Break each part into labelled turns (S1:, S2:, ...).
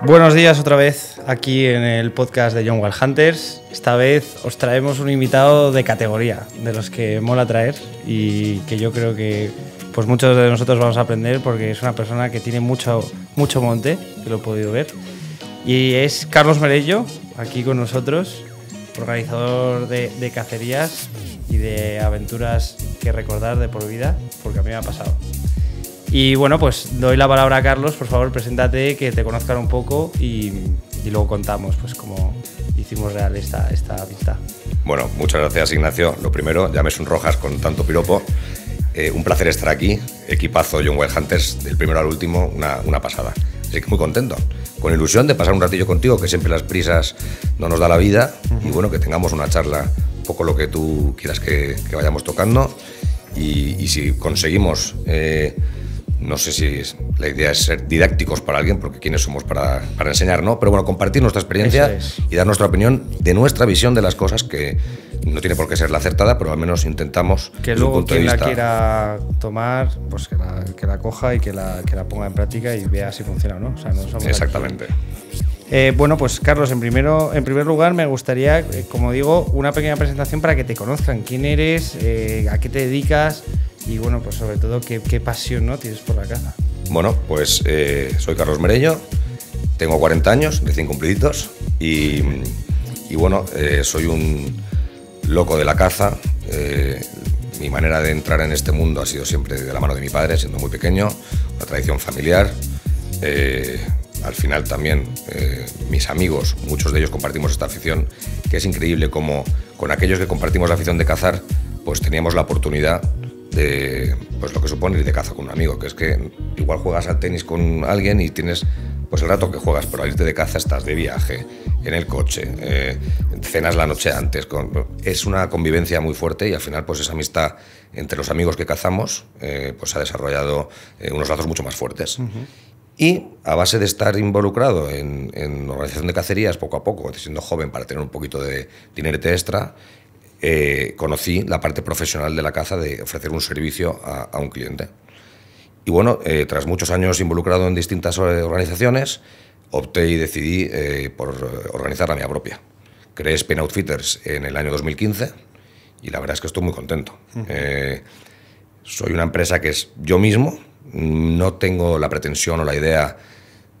S1: Buenos días otra vez aquí en el podcast de John Wild Hunters. Esta vez os traemos un invitado de categoría, de los que mola traer y que yo creo que pues muchos de nosotros vamos a aprender porque es una persona que tiene mucho, mucho monte, que lo he podido ver. Y es Carlos Merello, aquí con nosotros, organizador de, de cacerías y de aventuras que recordar de por vida, porque a mí me ha pasado. Y bueno, pues doy la palabra a Carlos, por favor, preséntate, que te conozcan un poco y, luego contamos pues cómo hicimos real esta, esta amistad.
S2: Bueno, muchas gracias Ignacio. Lo primero, ya me un Rojas con tanto piropo. Eh, un placer estar aquí, equipazo John Wild Hunters, del primero al último, una, pasada. Así que muy contento, con ilusión de pasar un ratillo contigo, que siempre las prisas no nos da la vida, y bueno, que tengamos una charla, un poco lo que tú quieras que, vayamos tocando, y, si conseguimos... Eh, no sé si la idea es ser didácticos para alguien, porque quiénes somos para, para enseñar, ¿no? Pero bueno, compartir nuestra experiencia y dar nuestra opinión de nuestra visión de las cosas, que no tiene por qué ser la acertada, pero al menos intentamos. Que luego quien la quiera
S1: tomar, pues que la, coja y que la, la, ponga en práctica y vea si funciona no. Exactamente. Eh, bueno, pues Carlos, en, primero, en primer lugar me gustaría, eh, como digo, una pequeña presentación para que te conozcan. ¿Quién eres? Eh, ¿A qué te dedicas? y bueno, pues sobre todo qué, pasión ¿no? tienes por la caza.
S2: Bueno, pues eh, soy Carlos Mereño, tengo 40 años, recién cumpliditos, y, bueno, eh, soy un loco de la caza. Eh, mi manera de entrar en este mundo ha sido siempre de la mano de mi padre, siendo muy pequeño, una tradición familiar. al final también mis amigos, muchos de ellos compartimos esta afición, que es increíble como con aquellos que compartimos la afición de cazar, pues teníamos la oportunidad de pues, lo que supone ir de caza con un amigo, que es que igual juegas al tenis con alguien y tienes pues el rato que juegas, pero al irte de caza estás de viaje, en el coche, eh, cenas la noche antes. es una convivencia muy fuerte y al final pues esa amistad entre los amigos que cazamos eh, pues ha desarrollado eh, unos lazos mucho más fuertes. Y a base de estar involucrado en, en, organización de cacerías poco a poco, siendo joven para tener un poquito de dinero extra, eh, conocí la parte profesional de la caza de ofrecer un servicio a, un cliente. Y bueno, eh, tras muchos años involucrado en distintas organizaciones, opté y decidí eh, por organizar la mía propia. Creé Spin Outfitters en el año 2015 y la verdad es que estoy muy contento. soy una empresa que es yo mismo, no tengo la pretensión o la idea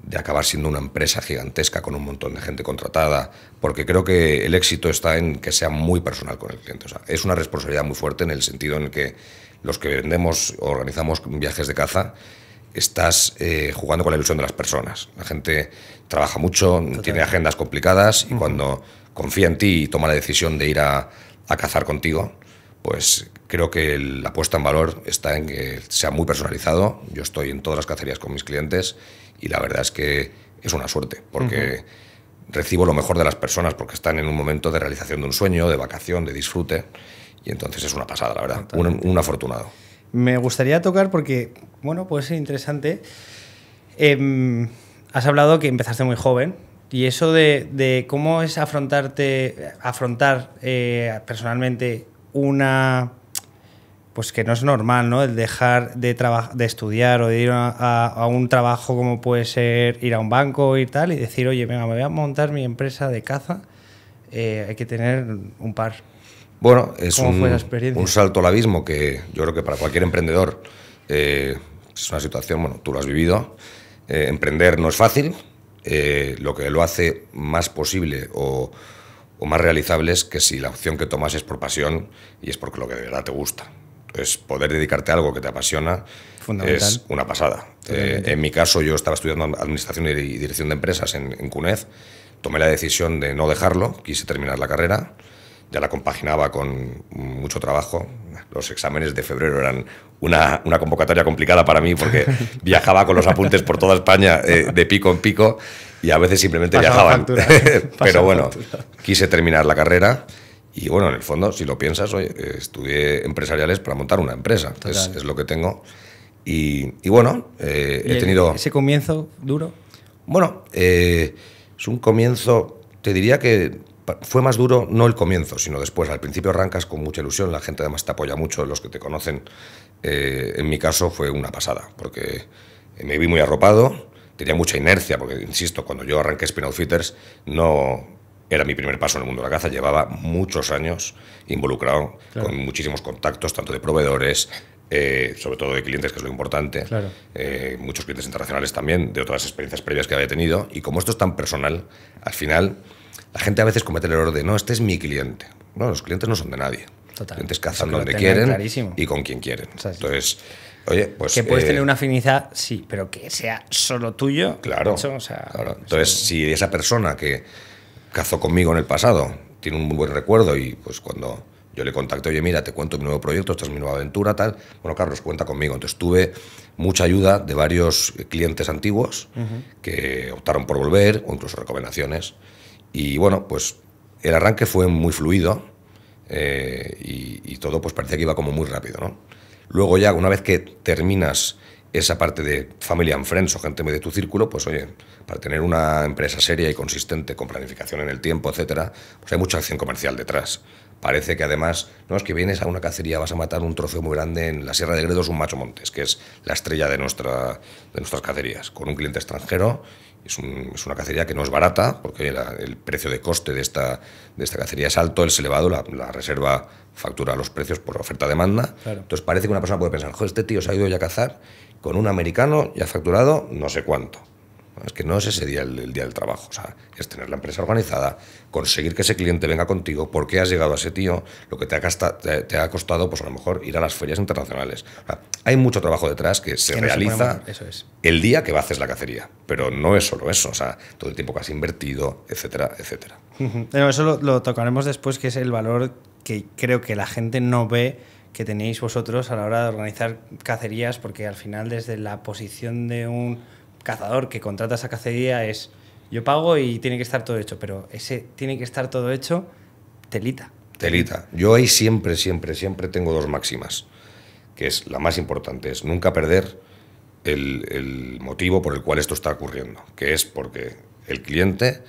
S2: de acabar siendo una empresa gigantesca con un montón de gente contratada, porque creo que el éxito está en que sea muy personal con el cliente. es una responsabilidad muy fuerte en el sentido en que los que vendemos o organizamos viajes de caza, estás eh, jugando con la ilusión de las personas. La gente trabaja mucho, tiene agendas complicadas y cuando confía en ti y toma la decisión de ir a, a cazar contigo, pues creo que la puesta en valor está en que sea muy personalizado. Yo estoy en todas las cacerías con mis clientes y la verdad es que es una suerte, porque recibo lo mejor de las personas, porque están en un momento de realización de un sueño, de vacación, de disfrute, y entonces es una pasada, la verdad, un, afortunado.
S1: Me gustaría tocar porque, bueno, puede ser interesante. Em, has hablado que empezaste muy joven, y eso de, cómo es afrontarte, afrontar eh, personalmente una pues que no es normal, ¿no? El dejar de, de estudiar o de ir a, un trabajo como puede ser ir a un banco y tal y decir, oye, venga, me voy a montar mi empresa de caza, eh, hay que tener un par.
S2: Bueno, es un, salto al abismo que yo creo que para cualquier emprendedor eh, es una situación, bueno, tú lo has vivido, eh, emprender no es fácil, lo que lo hace más posible o, o más realizable es que si la opción que tomas es por pasión y es porque lo que de verdad te gusta es poder dedicarte a algo que te apasiona es una pasada. Eh, en mi caso, yo estaba estudiando Administración y Dirección de Empresas en, CUNEZ. Tomé la decisión de no dejarlo, quise terminar la carrera ya la compaginaba con mucho trabajo. Los exámenes de febrero eran una, convocatoria complicada para mí porque viajaba con los apuntes por toda España eh, de pico en pico y a veces simplemente viajaban. Pero bueno, quise terminar la carrera y bueno, en el fondo, si lo piensas, oye, estudié empresariales para montar una empresa, es, es, lo que tengo. Y, bueno, eh, he tenido... ¿Ese
S1: comienzo duro? Bueno,
S2: eh, es un comienzo, te diría que fue más duro no el comienzo, sino después. Al principio arrancas con mucha ilusión, la gente además te apoya mucho, los que te conocen. Eh, en mi caso fue una pasada, porque me vi muy arropado, tenía mucha inercia, porque, insisto, cuando yo arranqué Spin Outfitters no era mi primer paso en el mundo de la caza, llevaba muchos años involucrado con muchísimos contactos, tanto de proveedores, eh, sobre todo de clientes, que es lo importante, eh, muchos clientes internacionales también, de otras experiencias previas que había tenido, y como esto es tan personal, al final la gente a veces comete el error de, no, este es mi cliente. No, los clientes no son de nadie. Total. Los clientes cazan donde quieren y con quien quieren. Entonces, oye, pues... Que puedes eh, tener
S1: una afinidad, sí, pero que sea solo tuyo. Claro. Entonces,
S2: si esa persona que cazó conmigo en el pasado, tiene un muy buen recuerdo y pues cuando yo le contacté, oye, mira, te cuento mi nuevo proyecto, esta es mi nueva aventura, tal, bueno, Carlos, cuenta conmigo. Entonces tuve mucha ayuda de varios clientes antiguos que optaron por volver o incluso recomendaciones. Y bueno, pues el arranque fue muy fluido eh, y, todo pues parecía que iba como muy rápido, ¿no? Luego ya, una vez que terminas esa parte de family and friends o gente de tu círculo, pues oye, para tener una empresa seria y consistente con planificación en el tiempo, etcétera, pues hay mucha acción comercial detrás. Parece que además, no es que vienes a una cacería, vas a matar un trofeo muy grande en la Sierra de Gredos, un macho montes, que es la estrella de, nuestra, de nuestras cacerías, con un cliente extranjero. Es, una cacería que no es barata, porque el precio de coste de esta, de esta cacería es alto, es elevado, la, reserva factura los precios por oferta-demanda. Entonces parece que una persona puede pensar, Joder, este tío se ha ido ya a cazar con un americano y ha facturado no sé cuánto. Es que no es ese día el, día del trabajo, o sea, es tener la empresa organizada, conseguir que ese cliente venga contigo, por qué has llegado a ese tío, lo que te ha, te, ha costado, pues a lo mejor ir a las ferias internacionales. hay mucho trabajo detrás que se realiza el día que haces la cacería, pero no es solo eso, o sea, todo el tiempo que has invertido, etcétera, etcétera.
S1: pero eso lo, tocaremos después, que es el valor que creo que la gente no ve que tenéis vosotros a la hora de organizar cacerías, porque al final desde la posición de un cazador que contratas a cacería es yo pago y tiene que estar todo hecho, pero ese tiene que estar todo hecho telita.
S2: Telita. Yo ahí siempre, siempre, siempre tengo dos máximas, que es la más importante, es nunca perder el, motivo por el cual esto está ocurriendo, que es porque el cliente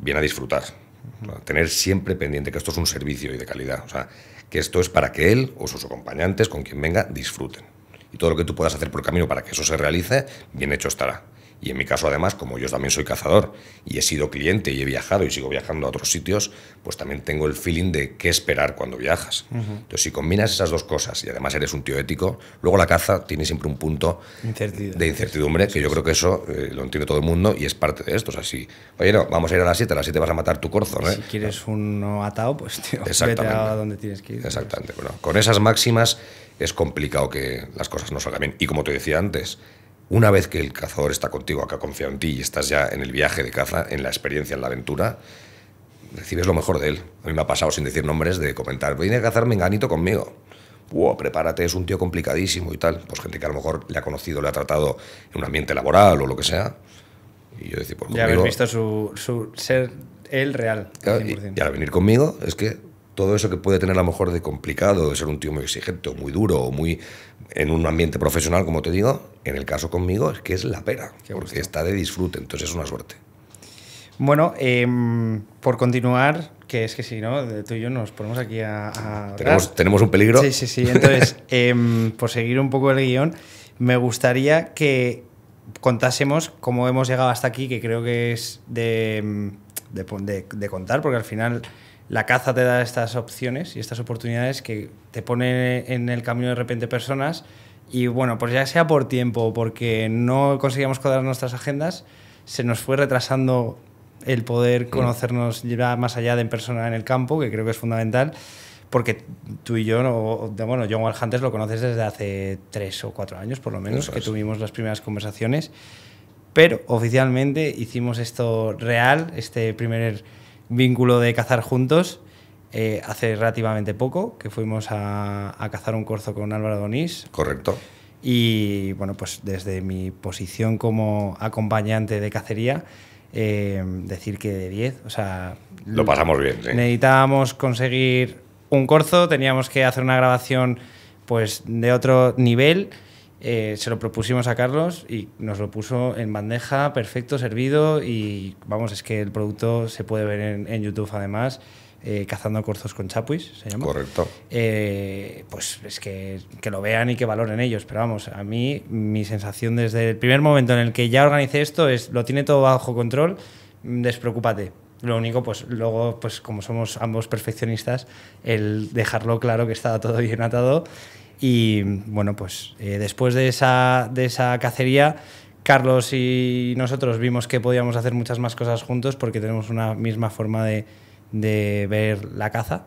S2: viene a disfrutar. tener siempre pendiente que esto es un servicio y de calidad, o sea, que esto es para que él o sus acompañantes, con quien venga, disfruten y todo lo que tú puedas hacer por el camino para que eso se realice, bien hecho estará. Y en mi caso, además, como yo también soy cazador y he sido cliente y he viajado y sigo viajando a otros sitios, pues también tengo el feeling de qué esperar cuando viajas. Entonces, si combinas esas dos cosas y además eres un tío ético, luego la caza tiene siempre un punto de incertidumbre, que yo creo que eso eh, lo entiende todo el mundo y es parte de esto. O sea, si, oye, vamos a ir a las 7, a las 7 vas a matar tu corzo. Si
S1: quieres uno atado, pues tío, vete a donde tienes que ir. Exactamente. Bueno,
S2: con esas máximas es complicado que las cosas no salgan bien. Y como te decía antes, una vez que el cazador está contigo, acá confiado en ti y estás ya en el viaje de caza, en la experiencia, en la aventura, recibes lo mejor de él. A mí me ha pasado sin decir nombres de comentar, viene a cazarme enganito conmigo. Wow, prepárate, es un tío complicadísimo y tal. Pues gente que a lo mejor le ha conocido, le ha tratado en un ambiente laboral o lo que sea. Y yo decir, pues conmigo... Ya habéis visto
S1: su, ser él real.
S2: Y, y al venir conmigo es que todo eso que puede tener a lo mejor de complicado, de ser un tío muy exigente, o muy duro, o muy en un ambiente profesional, como te digo, en el caso conmigo es que es la pera, está de disfrute, entonces es una suerte.
S1: Bueno, em, por continuar, que es que si no, tú y yo nos ponemos aquí a... ¿Tenemos, un peligro? Sí, sí, sí. Entonces, em, por seguir un poco el guión, me gustaría que contásemos cómo hemos llegado hasta aquí, que creo que es de em, contar, porque al final la caza te da estas opciones y estas oportunidades que te ponen en el camino de repente personas y bueno, pues ya sea por tiempo porque no conseguíamos cuadrar nuestras agendas, se nos fue retrasando el poder mm. conocernos ya más allá de en persona en el campo, que creo que es fundamental, porque tú y yo, bueno, John Juan lo conoces desde hace tres o cuatro años, por lo menos, que tuvimos las primeras conversaciones, pero oficialmente hicimos esto real, este primer vínculo de cazar juntos. Eh, hace relativamente poco, que fuimos a, cazar un corzo con Álvaro Donís. Correcto. Y bueno, pues desde mi posición como acompañante de cacería, eh, decir que de 10, o sea... Lo pasamos bien, Necesitábamos conseguir un corzo, teníamos que hacer una grabación pues de otro nivel eh, se lo propusimos a Carlos y nos lo puso en bandeja, perfecto, servido y vamos, es que el producto se puede ver en, YouTube además. Eh, cazando corzos con chapuis, se llama. Correcto. Eh, pues es que, que, lo vean y que valoren ellos. Pero vamos, a mí mi sensación desde el primer momento en el que ya organicé esto es, lo tiene todo bajo control, mm, despreocúpate. Lo único, pues luego, pues como somos ambos perfeccionistas, el dejarlo claro que estaba todo bien atado y bueno, pues eh, después de esa, de esa cacería, Carlos y nosotros vimos que podíamos hacer muchas más cosas juntos porque tenemos una misma forma de, ver la caza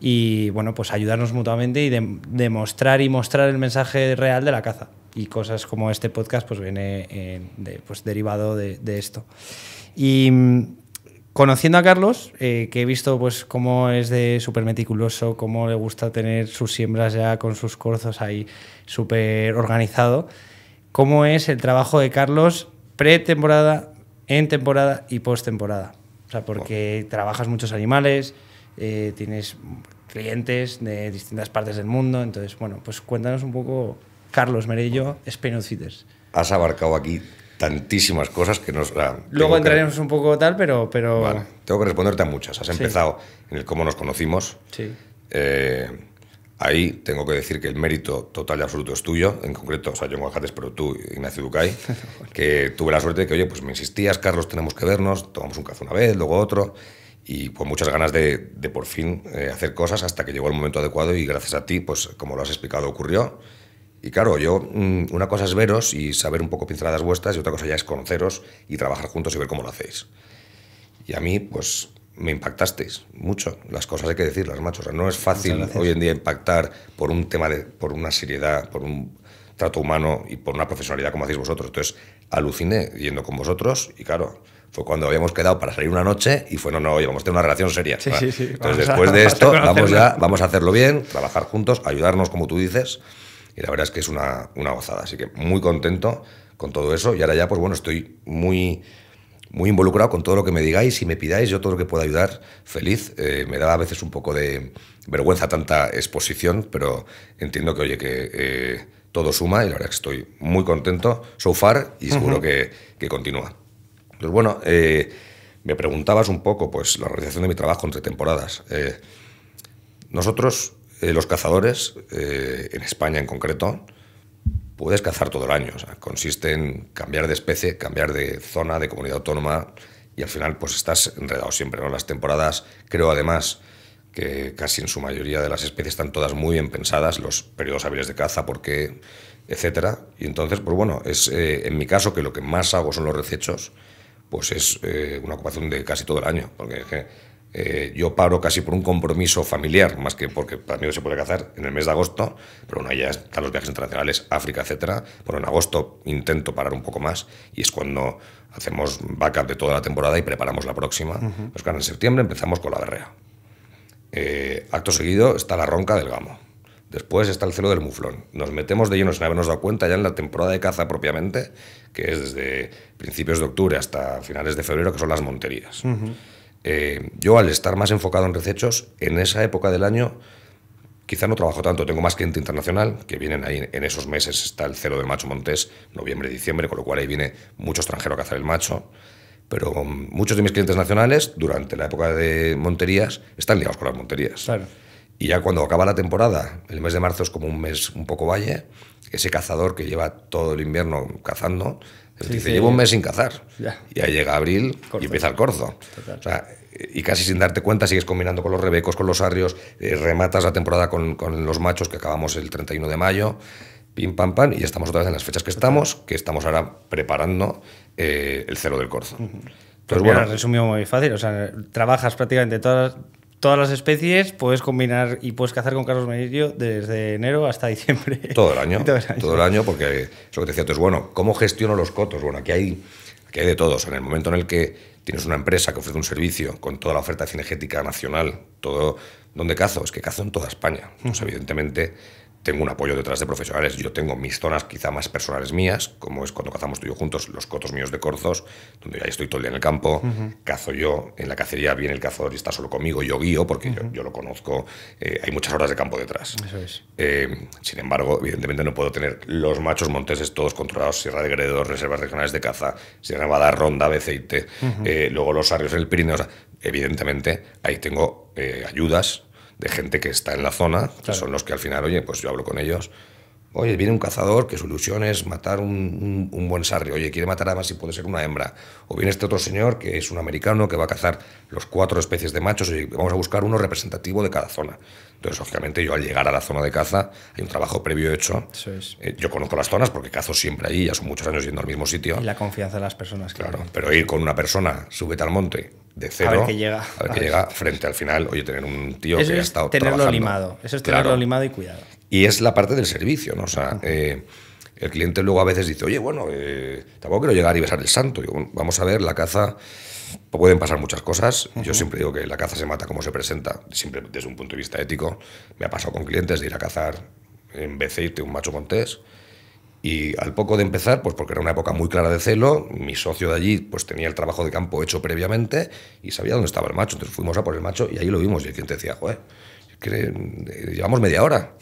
S1: y bueno, pues ayudarnos mutuamente y demostrar y mostrar el mensaje real de la caza. Y cosas como este podcast pues viene pues, derivado de, de esto. Y conociendo a Carlos, eh, que he visto pues cómo es de súper meticuloso, cómo le gusta tener sus siembras ya con sus corzos ahí súper organizado, cómo es el trabajo de Carlos pretemporada, en temporada y post-temporada. O sea, porque trabajas muchos animales, eh, tienes clientes de distintas partes del mundo, entonces, bueno, pues cuéntanos un poco, Carlos Merello, Spinoziters.
S2: Has abarcado aquí tantísimas cosas que nos...
S1: Luego entraremos un poco tal, pero... pero...
S2: tengo que responderte a muchas. Has empezado en el cómo nos conocimos. Sí. Eh, ahí tengo que decir que el mérito total y absoluto es tuyo, en concreto, o sea, yo Guajates, pero tú, Ignacio Ducay, que tuve la suerte de que, oye, pues me insistías, Carlos, tenemos que vernos, tomamos un café una vez, luego otro, y con pues, muchas ganas de, de por fin eh, hacer cosas hasta que llegó el momento adecuado y gracias a ti, pues como lo has explicado, ocurrió. Y claro, yo, mm, una cosa es veros y saber un poco pinceladas vuestras, y otra cosa ya es conoceros y trabajar juntos y ver cómo lo hacéis. Y a mí, pues, me impactasteis mucho. Las cosas hay que decirlas, macho. no es fácil hoy en día impactar por un tema de, por una seriedad, por un trato humano y por una profesionalidad como hacéis vosotros. Entonces, aluciné yendo con vosotros y claro, fue cuando habíamos quedado para salir una noche y fue, no, no, oye, vamos a tener una relación seria. Entonces, después de esto, vamos, ya, vamos a hacerlo bien, trabajar juntos, ayudarnos, como tú dices. Y la verdad es que es una, gozada. Así que muy contento con todo eso. Y ahora ya, pues bueno, estoy muy, muy involucrado con todo lo que me digáis y me pidáis. Yo todo lo que pueda ayudar, feliz. Eh, me da a veces un poco de vergüenza tanta exposición, pero entiendo que, oye, que eh, todo suma y la verdad es que estoy muy contento so far y seguro que, continúa. Pues bueno, eh, me preguntabas un poco pues la realización de mi trabajo entre temporadas. nosotros eh, los cazadores, eh, en España en concreto, puedes cazar todo el año. consiste en cambiar de especie, cambiar de zona, de comunidad autónoma, y al final pues estás enredado siempre. ¿no? Las temporadas, creo además que casi en su mayoría de las especies están todas muy bien pensadas, los periodos hábiles de caza, porque, qué, etc. Y entonces, pues bueno, es eh, en mi caso que lo que más hago son los recechos, pues es una ocupación de casi todo el año, porque eh, yo paro casi por un compromiso familiar, más que porque para mí se puede cazar en el mes de agosto, pero bueno, ya están los viajes internacionales, África, etcétera. pero en agosto intento parar un poco más y es cuando hacemos backup de toda la temporada y preparamos la próxima. Uh en septiembre empezamos con la berrea. Eh, acto seguido está la ronca del gamo. Después está el celo del muflón. Nos metemos de lleno sin habernos dado cuenta ya en la temporada de caza propiamente, que es desde principios de octubre hasta finales de febrero, que son las monterías. Eh, yo al estar más enfocado en recechos, en esa época del año quizá no trabajo tanto, tengo más cliente internacional, que vienen ahí en esos meses, está el cero del macho montés, noviembre, diciembre, con lo cual ahí viene mucho extranjero a cazar el macho, pero mm, muchos de mis clientes nacionales durante la época de monterías están ligados con las monterías. Y ya cuando acaba la temporada, el mes de marzo es como un mes un poco valle, ese cazador que lleva todo el invierno cazando, dice, llevo un mes sin cazar. Y ahí llega abril y empieza el corzo. O sea, y casi sin darte cuenta sigues combinando con los rebecos, con los arrios, eh, rematas la temporada con, con, los machos que acabamos el 31 de mayo, pim pam pam, y estamos otra vez en las fechas que estamos, que estamos ahora preparando eh, el celo del corzo. Entonces, bueno,
S1: resumido muy fácil, o sea, trabajas prácticamente todas todas las especies, puedes combinar y puedes cazar con Carlos Meirio desde enero hasta diciembre.
S2: Todo el año. todo, el año. porque eso que te decía, entonces, bueno, ¿cómo gestiono los cotos? Bueno, aquí hay, aquí hay de todos. En el momento en el que tienes una empresa que ofrece un servicio con toda la oferta cinegética nacional, todo, ¿dónde cazo? Es que cazo en toda España. Pues, evidentemente tengo un apoyo detrás de profesionales. Yo tengo mis zonas quizá más personales mías, como es cuando cazamos tú y yo juntos, los cotos míos de corzos, donde ya estoy todo el día en el campo, cazo yo, en la cacería viene el cazador y está solo conmigo, yo guío porque yo, lo conozco, eh, hay muchas horas de campo detrás. Eh, sin embargo, evidentemente no puedo tener los machos monteses todos controlados, Sierra de Gredos, reservas regionales de caza, Sierra Nevada, Ronda, Beceite, eh, luego los Arrios en el Pirineo, evidentemente ahí tengo ayudas de gente que está en la zona, son los que al final, oye, pues yo hablo con ellos. Oye, viene un cazador que su ilusión es matar un, buen sarri. Oye, quiere matar a más y puede ser una hembra. O viene este otro señor que es un americano que va a cazar los cuatro especies de machos. y vamos a buscar uno representativo de cada zona. Entonces, lógicamente, yo al llegar a la zona de caza, hay un trabajo previo hecho. Eh, yo conozco las zonas porque cazo siempre allí, ya son muchos años yendo al mismo sitio. Y
S1: la confianza de las personas. Claro,
S2: pero ir con una persona, súbete al monte,
S1: de cero, a ver qué llega. A ver qué llega,
S2: frente al final, oye, tener un tío que ha estado tenerlo limado. Eso es tenerlo limado y cuidado. Y es la parte del servicio, ¿no? O sea, eh, el cliente luego a veces dice, oye, bueno, eh, tampoco quiero llegar y besar el santo. Digo, vamos a ver, la caza pueden pasar muchas cosas. Yo siempre digo que la caza se mata como se presenta, siempre desde un punto de vista ético. Me ha pasado con clientes de ir a cazar en vez un macho montés. Y al poco de empezar, pues porque era una época muy clara de celo, mi socio de allí pues tenía el trabajo de campo hecho previamente y sabía dónde estaba el macho. Entonces fuimos a por el macho y ahí lo vimos. Y el cliente decía, joder, eh, llevamos media hora.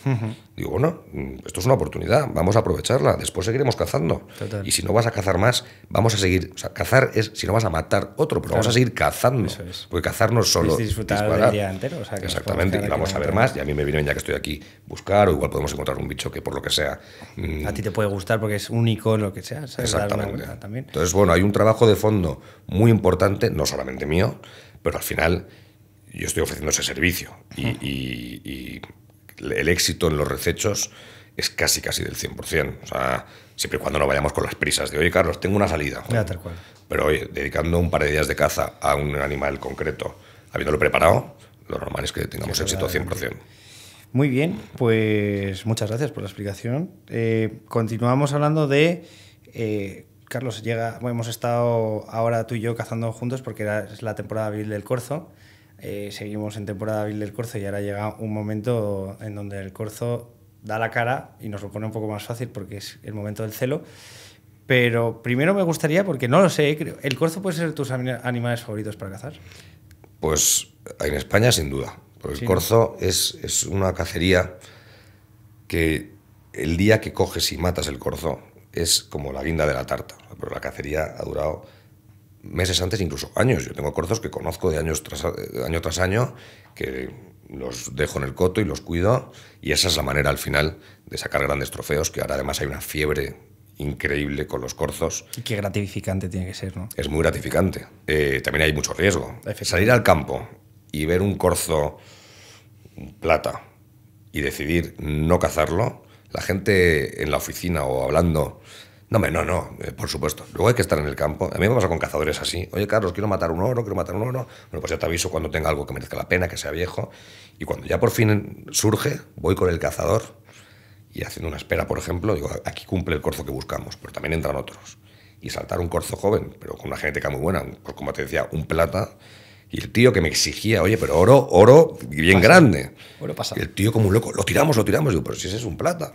S2: Digo, bueno, mm, esto es una oportunidad, vamos a aprovecharla, después seguiremos cazando. Y si no vas a cazar más, vamos a seguir. O sea, cazar es si no vas a matar otro, pero vamos a seguir cazando. Porque cazar no solo. disfrutar disparar. día entero. Exactamente, y vamos a ver más. Y a mí me viene ya que estoy aquí buscar, o igual podemos encontrar un bicho que por lo que sea. Mm,
S1: a ti te puede gustar porque es único, lo que sea. Exactamente.
S2: Entonces, bueno, hay un trabajo de fondo muy importante, no solamente mío, pero al final yo estoy ofreciendo ese servicio. Y, el éxito en los recechos es casi, casi del 100%. O sea, siempre y cuando no vayamos con las prisas de, oye, Carlos, tengo una salida. Pero oye, dedicando un par de días de caza a un animal concreto, habiéndolo preparado, lo normal es que tengamos éxito éxito 100%.
S1: Muy bien, pues muchas gracias por la explicación. Eh, continuamos hablando de... Eh, Carlos, llega, hemos estado ahora tú y yo cazando juntos porque era, es la temporada abril del corzo. Eh, seguimos en temporada vil del corzo y ahora llega un momento en donde el corzo da la cara y nos lo pone un poco más fácil porque es el momento del celo. Pero primero me gustaría, porque no lo sé, ¿el corzo puede ser tus animales favoritos para cazar?
S2: Pues en España sin duda, el corzo es, es una cacería que el día que coges y matas el corzo es como la guinda de la tarta, pero la cacería ha durado meses antes, incluso años. Yo tengo corzos que conozco de años eh, año tras año, que los dejo en el coto y los cuido, y esa es la manera al final de sacar grandes trofeos, que ahora además hay una fiebre increíble con los corzos.
S1: Y qué gratificante tiene que ser, ¿no? Es muy
S2: gratificante. Eh, también hay mucho riesgo. Salir al campo y ver un corzo plata y decidir no cazarlo, la gente en la oficina o hablando no, no, no, eh, por supuesto. Luego hay que estar en el campo. A mí me pasa con cazadores así. Oye, Carlos, quiero matar un oro, quiero matar un oro. Bueno, pues ya te aviso cuando tenga algo que merezca la pena, que sea viejo. Y cuando ya por fin surge, voy con el cazador y haciendo una espera, por ejemplo, digo, aquí cumple el corzo que buscamos, pero también entran otros. Y saltar un corzo joven, pero con una genética muy buena, pues como te decía, un plata. Y el tío que me exigía, oye, pero oro, oro bien grande. Oro pasa. el tío como un loco, lo tiramos, lo tiramos. Digo, pero si ese es un plata.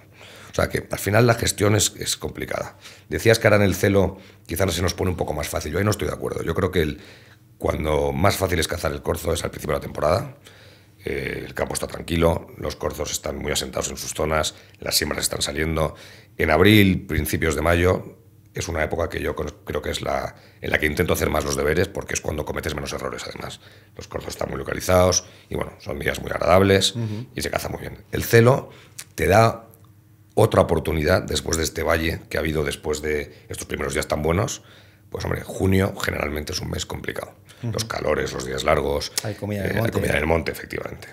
S2: O sea que al final la gestión es, complicada. Decías que ahora en el celo quizás se nos pone un poco más fácil. Yo ahí no estoy de acuerdo. Yo creo que el, cuando más fácil es cazar el corzo es al principio de la temporada. Eh, el campo está tranquilo, los corzos están muy asentados en sus zonas, las siembras están saliendo. En abril, principios de mayo, es una época que yo creo que es la en la que intento hacer más los deberes porque es cuando cometes menos errores además. Los corzos están muy localizados y bueno, son días muy agradables y se caza muy bien. El celo te da otra oportunidad después de este valle que ha habido después de estos primeros días tan buenos. Pues hombre, junio generalmente es un mes complicado. Los calores, los días largos. Hay comida, en el, eh, monte. efectivamente.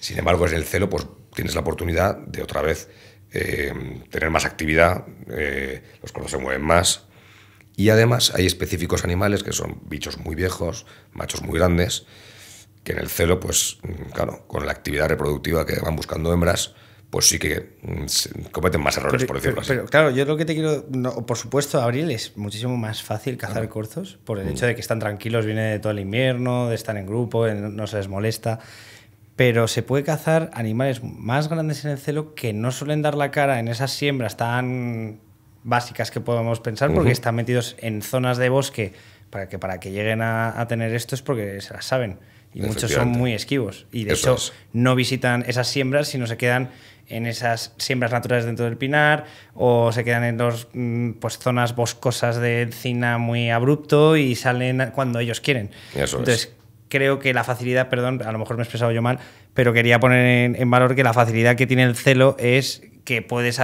S2: Sin embargo, en el celo pues tienes la oportunidad de otra vez eh, tener más actividad, eh, los cuernos se mueven más. Y además hay específicos animales que son bichos muy viejos, machos muy grandes, que en el celo, pues mm, claro, con la actividad reproductiva que van buscando hembras, pues sí que mm, cometen más errores, por decirlo así.
S1: Pero claro, yo lo que te quiero. por supuesto, abril es muchísimo más fácil cazar corzos por el mm. hecho de que están tranquilos, viene de todo el invierno, de estar en grupo, no se les molesta. Pero se puede cazar animales más grandes en el celo que no suelen dar la cara en esas siembras tan básicas que podemos pensar, porque están metidos en zonas de bosque para que, para que lleguen a, tener esto es porque se las saben. Y muchos son muy esquivos. Y de hecho, no visitan esas siembras, si no se quedan en esas siembras naturales dentro del pinar o se quedan en dos mm, pues, zonas boscosas de encina muy abrupto y salen cuando ellos quieren. Entonces, creo que la facilidad, perdón, a lo mejor me he expresado yo mal, pero quería poner en, valor que la facilidad que tiene el celo es que puedes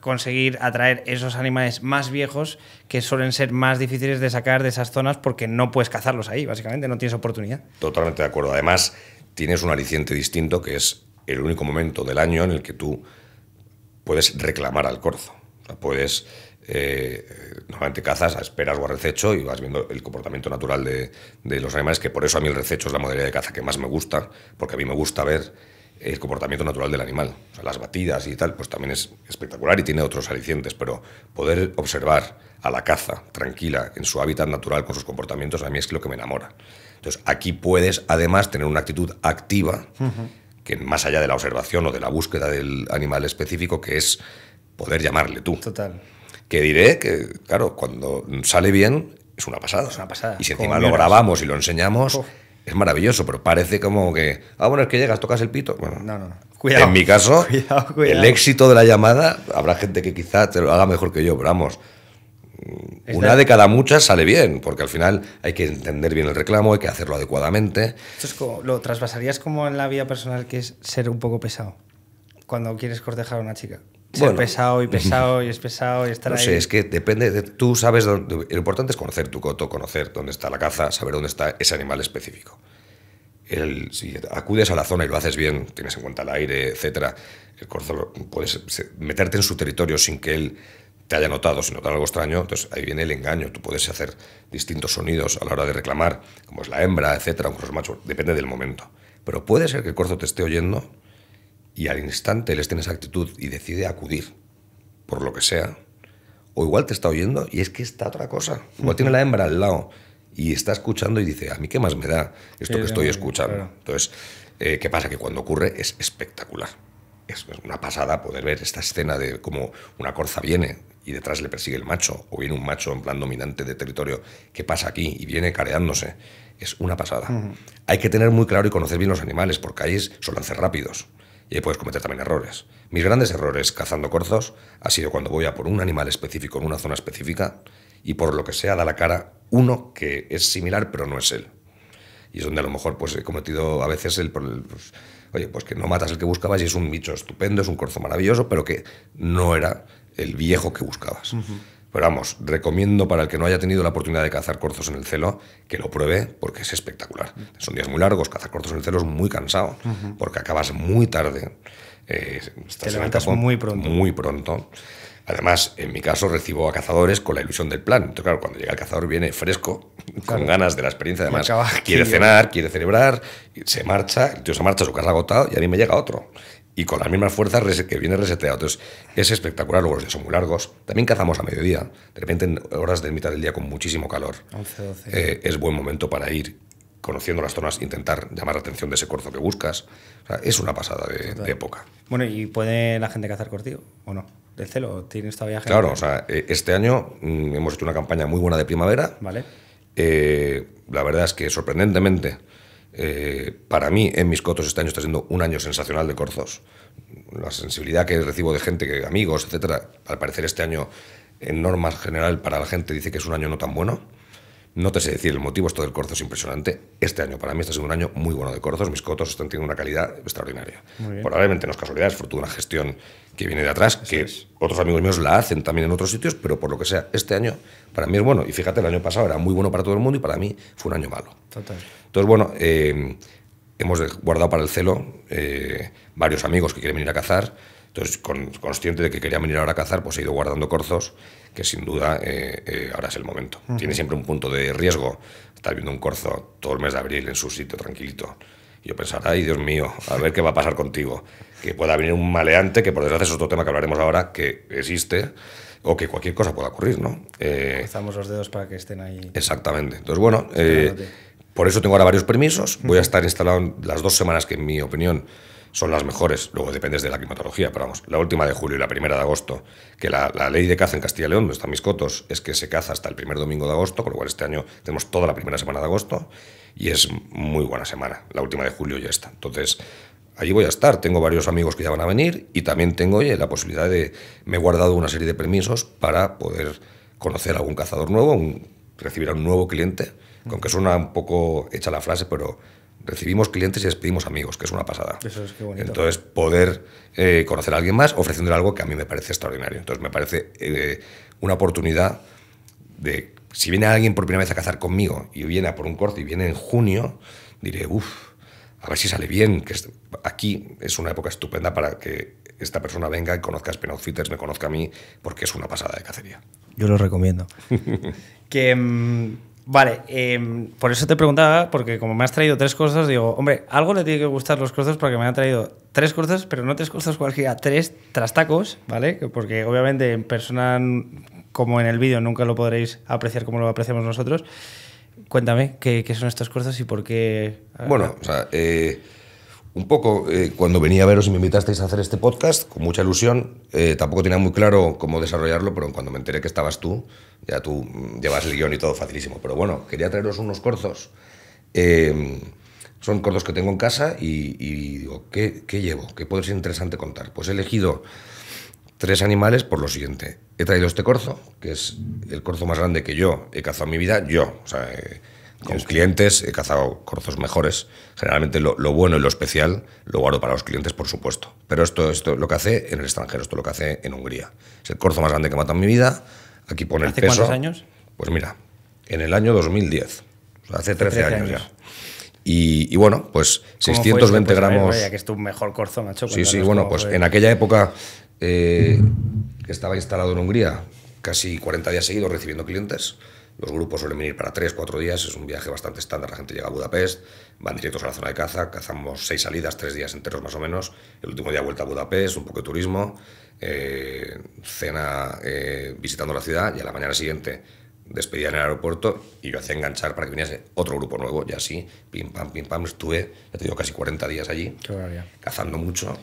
S1: conseguir atraer esos animales más viejos que suelen ser más difíciles de sacar de esas zonas porque no puedes cazarlos ahí, básicamente, no tienes oportunidad.
S2: Totalmente de acuerdo. Además, tienes un aliciente distinto que es el único momento del año en el que tú puedes reclamar al corzo. puedes, eh, normalmente cazas a esperas o a rececho y vas viendo el comportamiento natural de, los animales, que por eso a mí el rececho es la modalidad de caza que más me gusta, porque a mí me gusta ver el comportamiento natural del animal. las batidas y tal, pues también es espectacular y tiene otros alicientes, pero poder observar a la caza tranquila en su hábitat natural con sus comportamientos a mí es lo que me enamora. Entonces, aquí puedes además tener una actitud activa más allá de la observación o de la búsqueda del animal específico, que es poder llamarle tú. Total. Que diré que, claro, cuando sale bien, es una pasada. Es una pasada. Y si encima lo grabamos y lo enseñamos, es maravilloso, pero parece como que, ah, bueno, es que llegas, tocas el pito. no, no, Cuidado, en mi caso, el éxito de la llamada, habrá gente que quizá te lo haga mejor que yo, pero vamos, una de cada muchas sale bien, porque al final hay que entender bien el reclamo, hay que hacerlo adecuadamente.
S1: Esto es ¿Lo trasvasarías como en la vida personal, que es ser un poco pesado? Cuando quieres cortejar a una chica. Ser pesado y pesado y es pesado y estar no sé, es
S2: que depende. De, tú sabes. lo importante es conocer tu coto, conocer dónde está la caza, saber dónde está ese animal específico. El, si acudes a la zona y lo haces bien, tienes en cuenta el aire, etcétera, el corzo puedes meterte en su territorio sin que él te haya notado, si notan algo extraño, entonces ahí viene el engaño. Tú puedes hacer distintos sonidos a la hora de reclamar, como es la hembra, etcétera, un los macho, depende del momento. Pero puede ser que el corzo te esté oyendo y al instante él en esa actitud y decide acudir, por lo que sea. O igual te está oyendo y es que está otra cosa. o tiene la hembra al lado y está escuchando y dice, a mí qué más me da esto que estoy escuchando. Entonces, eh, ¿qué pasa? Que cuando ocurre es espectacular. Es una pasada poder ver esta escena de cómo una corza viene y detrás le persigue el macho, o viene un macho en plan dominante de territorio que pasa aquí y viene careándose, es una pasada. Hay que tener muy claro y conocer bien los animales, porque ahí son ser rápidos y ahí puedes cometer también errores. Mis grandes errores cazando corzos ha sido cuando voy a por un animal específico en una zona específica y por lo que sea da la cara uno que es similar pero no es él. Y es donde a lo mejor pues, he cometido a veces el... Pues, oye, pues que no matas el que buscabas y es un bicho estupendo, es un corzo maravilloso, pero que no era el viejo que buscabas. Pero vamos, recomiendo para el que no haya tenido la oportunidad de cazar corzos en el celo que lo pruebe porque es espectacular. Mm. Son días muy largos, cazar corzos en el celo es muy cansado porque acabas muy tarde. Eh, estás en el muy pronto. Muy pronto. Además, en mi caso recibo a cazadores con la ilusión del plan. Entonces, claro, cuando llega el cazador viene fresco, con ganas de la experiencia. Además, quiere cenar, quiere celebrar, se marcha, el tío se marcha, su casa agotado y a mí me llega otro y con las mismas fuerzas que viene reseteado. Entonces, es espectacular. Luego los días son muy largos. También cazamos a mediodía. De repente, en horas de mitad del día con muchísimo calor. 11, 12. Eh, es buen momento para ir conociendo las zonas, intentar llamar la atención de ese corzo que buscas. es una pasada de, época.
S1: Bueno, ¿y puede la gente cazar cortío o no? ¿Del celo? ¿Tienes todavía gente? Claro, o
S2: sea, eh, este año mm, hemos hecho una campaña muy buena de primavera. Vale. Eh, la verdad es que sorprendentemente eh, para mí, en mis cotos este año está siendo un año sensacional de corzos. La sensibilidad que recibo de gente, que amigos, etcétera, al parecer este año, en norma general, para la gente dice que es un año no tan bueno. No te sé decir el motivo, esto del corzo es impresionante. Este año, para mí, está siendo un año muy bueno de corzos. Mis cotos están teniendo una calidad extraordinaria. Probablemente no es casualidad, es fruto de una gestión que viene de atrás, que otros amigos míos la hacen también en otros sitios, pero por lo que sea, este año para mí es bueno. Y fíjate, el año pasado era muy bueno para todo el mundo y para mí fue un año malo. Total. Entonces, bueno, eh, hemos guardado para el celo eh, varios amigos que quieren venir a cazar. Entonces, consciente de que quería venir ahora a cazar, pues he ido guardando corzos, que sin duda eh, ahora es el momento. Tiene siempre un punto de riesgo. Estar viendo un corzo todo el mes de abril en su sitio tranquilito yo pensar, ay Dios mío, a ver qué va a pasar contigo. Que pueda venir un maleante, que por desgracia es otro tema que hablaremos ahora, que existe, o que cualquier cosa
S1: pueda ocurrir, ¿no? Eh, los dedos para que estén ahí.
S2: Exactamente. Entonces, bueno, eh, por eso tengo ahora varios permisos. Voy a estar instalado las dos semanas que, en mi opinión, son las mejores. Luego depende de la climatología, pero vamos, la última de julio y la primera de agosto, que la, la ley de caza en Castilla y León, donde están mis cotos, es que se caza hasta el primer domingo de agosto, con lo cual este año tenemos toda la primera semana de agosto y es muy buena semana. La última de julio ya está. Entonces, allí voy a estar. Tengo varios amigos que ya van a venir y también tengo oye, la posibilidad de. Me he guardado una serie de permisos para poder conocer a algún cazador nuevo, recibir a un nuevo cliente. Con que suena un poco hecha la frase, pero recibimos clientes y despedimos amigos, que es una pasada. Eso es, qué bonito. Entonces, poder eh, conocer a alguien más ofreciéndole algo que a mí me parece extraordinario. Entonces, me parece eh, una oportunidad de si viene alguien por primera vez a cazar conmigo y viene a por un corte y viene en junio, diré, uff, a ver si sale bien, que aquí es una época estupenda para que esta persona venga y conozca a Spin Outfitters, me conozca a mí, porque es una pasada de cacería.
S1: Yo lo recomiendo. que, mm, Vale, em, por eso te preguntaba, porque como me has traído tres cosas, digo, hombre, algo le tiene que gustar los cosas porque me han traído tres cosas, pero no tres cosas cualquiera, tres trastacos, ¿vale? Porque obviamente en persona, como en el vídeo, nunca lo podréis apreciar como lo apreciamos nosotros. Cuéntame qué, son estos cosas y por qué. Bueno,
S2: o sea, eh, un poco eh, cuando venía a veros y me invitasteis a hacer este podcast, con mucha ilusión, eh, tampoco tenía muy claro cómo desarrollarlo, pero cuando me enteré que estabas tú ya tú llevas el guión y todo facilísimo. Pero bueno, quería traeros unos corzos. Eh, son corzos que tengo en casa y, digo, ¿qué, llevo? ¿Qué puede ser interesante contar? Pues he elegido tres animales por lo siguiente. He traído este corzo, que es el corzo más grande que yo he cazado en mi vida, yo. O sea, eh, con clientes he cazado corzos mejores. Generalmente lo, bueno y lo especial lo guardo para los clientes, por supuesto. Pero esto, es lo que hace en el extranjero, esto lo que hace en Hungría. Es el corzo más grande que he matado en mi vida Aquí pone el peso. cuántos años? Pues mira, en el año 2010, hace 13, años, ya. Y, bueno, pues 620 pues, gramos. gramos. que es
S1: tu mejor corzo, macho. Sí, sí, bueno, pues en aquella
S2: época eh, estaba instalado en Hungría, casi 40 días seguidos recibiendo clientes. Los grupos suelen venir para 3, 4 días, es un viaje bastante estándar. La gente llega a Budapest, van directos a la zona de caza, cazamos 6 salidas, 3 días enteros más o menos. El último día vuelta a Budapest, un poco de turismo. Eh, cena eh, visitando la ciudad y a la mañana siguiente despedían en el aeropuerto y yo hacía enganchar para que viniese otro grupo nuevo y así, pim, pam, pim, pam, estuve, ya te casi 40 días allí, cazando mucho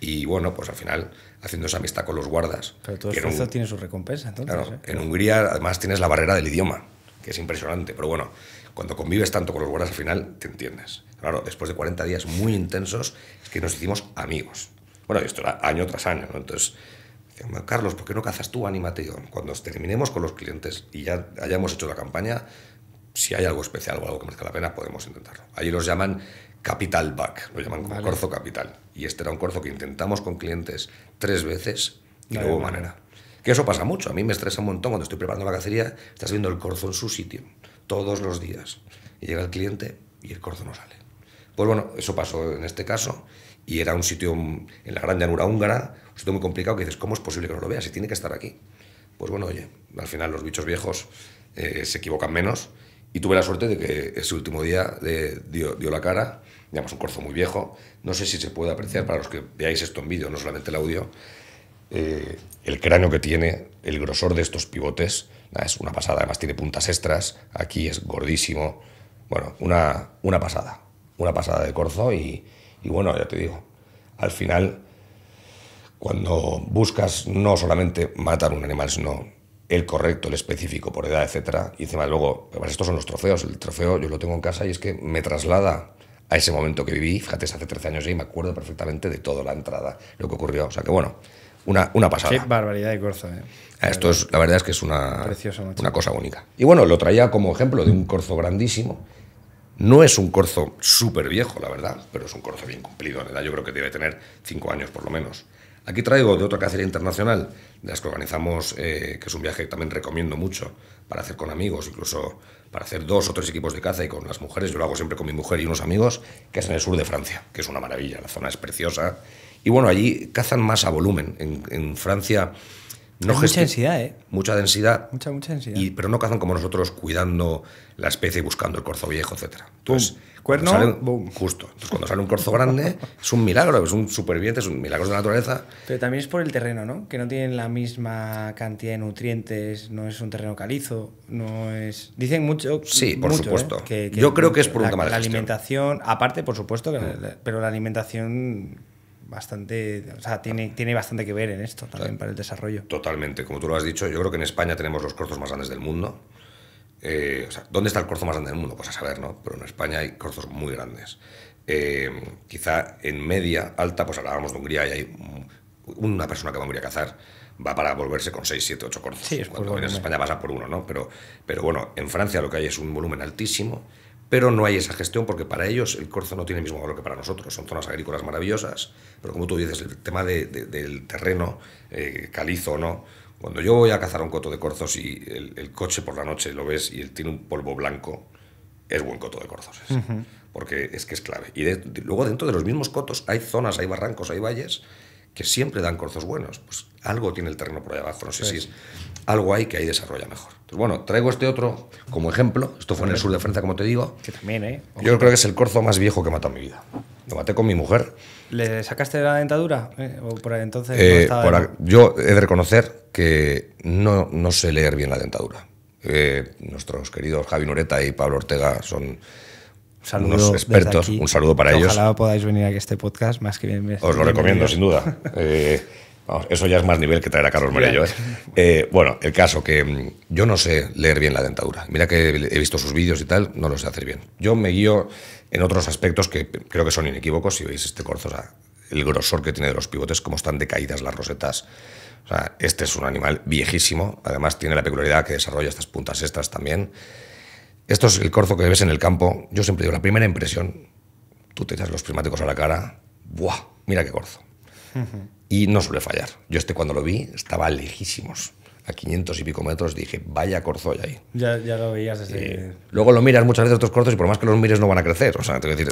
S2: y bueno, pues al final haciendo esa amistad con los guardas. Pero todo esfuerzo tiene
S1: su recompensa, entonces. Claro, ¿eh? En
S2: Hungría además tienes la barrera del idioma, que es impresionante, pero bueno, cuando convives tanto con los guardas al final te entiendes. Claro, después de 40 días muy intensos es que nos hicimos amigos. Bueno, esto era año tras año, ¿no? Entonces, Carlos, ¿por qué no cazas tú? Anímate. Yo, cuando terminemos con los clientes y ya hayamos hecho la campaña, si hay algo especial o algo que merezca la pena, podemos intentarlo. Ahí los llaman capital back, lo llaman corzo capital. Y este era un corzo que intentamos con clientes tres veces y no hubo manera. Que eso pasa mucho. A mí me estresa un montón cuando estoy preparando la cacería, estás viendo el corzo en su sitio, todos los días. Y llega el cliente y el corzo no sale. Pues bueno, eso pasó en este caso. Y era un sitio en la gran llanura húngara, un sitio muy complicado que dices, ¿cómo es posible que no lo veas? Si tiene que estar aquí. Pues bueno, oye, al final los bichos viejos eh, se equivocan menos y tuve la suerte de que ese último día eh, dio, la cara, digamos, un corzo muy viejo. No sé si se puede apreciar para los que veáis esto en vídeo, no solamente el audio. Eh, el cráneo que tiene, el grosor de estos pivotes, es una pasada. Además, tiene puntas extras. Aquí es gordísimo. Bueno, una, una pasada. Una pasada de corzo y, y bueno, ya te digo, al final, cuando buscas no solamente matar un animal, sino el correcto, el específico, por edad, etcétera, y encima luego, estos son los trofeos, el trofeo yo lo tengo en casa y es que me traslada a ese momento que viví, fíjate, hace 13 años y me acuerdo perfectamente de toda la entrada, lo que ocurrió. O sea que bueno, una, una pasada. Qué
S1: barbaridad de corzo, eh.
S2: ah, Esto es, la verdad es que es una, una cosa única. Y bueno, lo traía como ejemplo de un corzo grandísimo no es un corzo súper viejo, la verdad, pero es un corzo bien cumplido en edad. Yo creo que debe tener cinco años por lo menos. Aquí traigo de otra cacería internacional, de las que organizamos, eh, que es un viaje que también recomiendo mucho para hacer con amigos, incluso para hacer dos o tres equipos de caza y con las mujeres. Yo lo hago siempre con mi mujer y unos amigos, que es en el sur de Francia, que es una maravilla. La zona es preciosa. Y bueno, allí cazan más a volumen. en Francia mucha densidad, ¿eh? Mucha densidad. Mucha, mucha densidad. Y, pero no cazan como nosotros cuidando la especie, y buscando el corzo viejo, etc. Entonces, Cuerno, Justo. Entonces, cuando sale un corzo grande, es un milagro, es un superviviente, es un milagro de la naturaleza.
S1: Pero también es por el terreno, ¿no? Que no tienen la misma cantidad de nutrientes, no es un terreno calizo, no es. Dicen mucho. Sí, por ¿eh? supuesto. Que, Yo creo que es por un la, tema de La alimentación, aparte, por supuesto, que mm. pero la alimentación bastante, o sea, tiene, tiene bastante que ver en esto también para el desarrollo.
S2: Totalmente, como tú lo has dicho, yo creo que en España tenemos los cortos más grandes del mundo. Eh, o sea, ¿dónde está el corzo más grande del mundo? Pues a saber, ¿no? Pero en España hay cortos muy grandes. Eh, quizá en media alta, pues hablábamos de Hungría y hay una persona que va a Hungría a cazar va para volverse con 6, 7, 8 corzos. Cuando vienes a España pasa por uno, ¿no? Pero, pero bueno, en Francia lo que hay es un volumen altísimo pero no hay esa gestión porque para ellos el corzo no tiene el mismo valor que para nosotros. Son zonas agrícolas maravillosas, pero como tú dices, el tema del terreno, eh, calizo o no, cuando yo voy a cazar un coto de corzos y el, coche por la noche lo ves y él tiene un polvo blanco, es buen coto de corzos. Porque es que es clave. Y luego dentro de los mismos cotos hay zonas, hay barrancos, hay valles que siempre dan corzos buenos. Pues algo tiene el terreno por ahí abajo, no sé si es pues. algo hay que ahí desarrolla mejor. bueno, traigo este otro como ejemplo. Esto fue en el sur de Francia, como te digo. Que también, ¿eh? Yo creo que es el corzo más viejo que he matado en mi vida. Lo maté con mi mujer.
S1: ¿Le sacaste de la dentadura? entonces
S2: Yo he de reconocer que no, no sé leer bien la dentadura. Eh, nuestros queridos Javi Noreta y Pablo Ortega son saludo expertos, un saludo para ellos. Ojalá
S1: podáis venir a este podcast más que bien. Os lo recomiendo, sin duda.
S2: Eh, eso ya es más nivel que traer a Carlos Morello. ¿eh? Eh, bueno, el caso que mm, yo no sé leer bien la dentadura. Mira que he visto sus vídeos y tal, no lo sé hacer bien. Yo me guío en otros aspectos que creo que son inequívocos. Si veis este corzo, el grosor que tiene de los pivotes, cómo están decaídas las rosetas. este es un animal viejísimo. Además, tiene la peculiaridad que desarrolla estas puntas extras también. Esto es el corzo que ves en el campo. Yo siempre digo, la primera impresión, tú te echas los prismáticos a la cara, ¡buah! Mira qué corzo. Y no suele fallar. Yo este cuando lo vi estaba lejísimos. A 500 y pico metros dije, vaya corzo hay ahí.
S1: Ya, ya lo veías así. Eh,
S2: luego lo miras muchas veces otros corzos y por más que los mires no van a crecer. O sea, decir,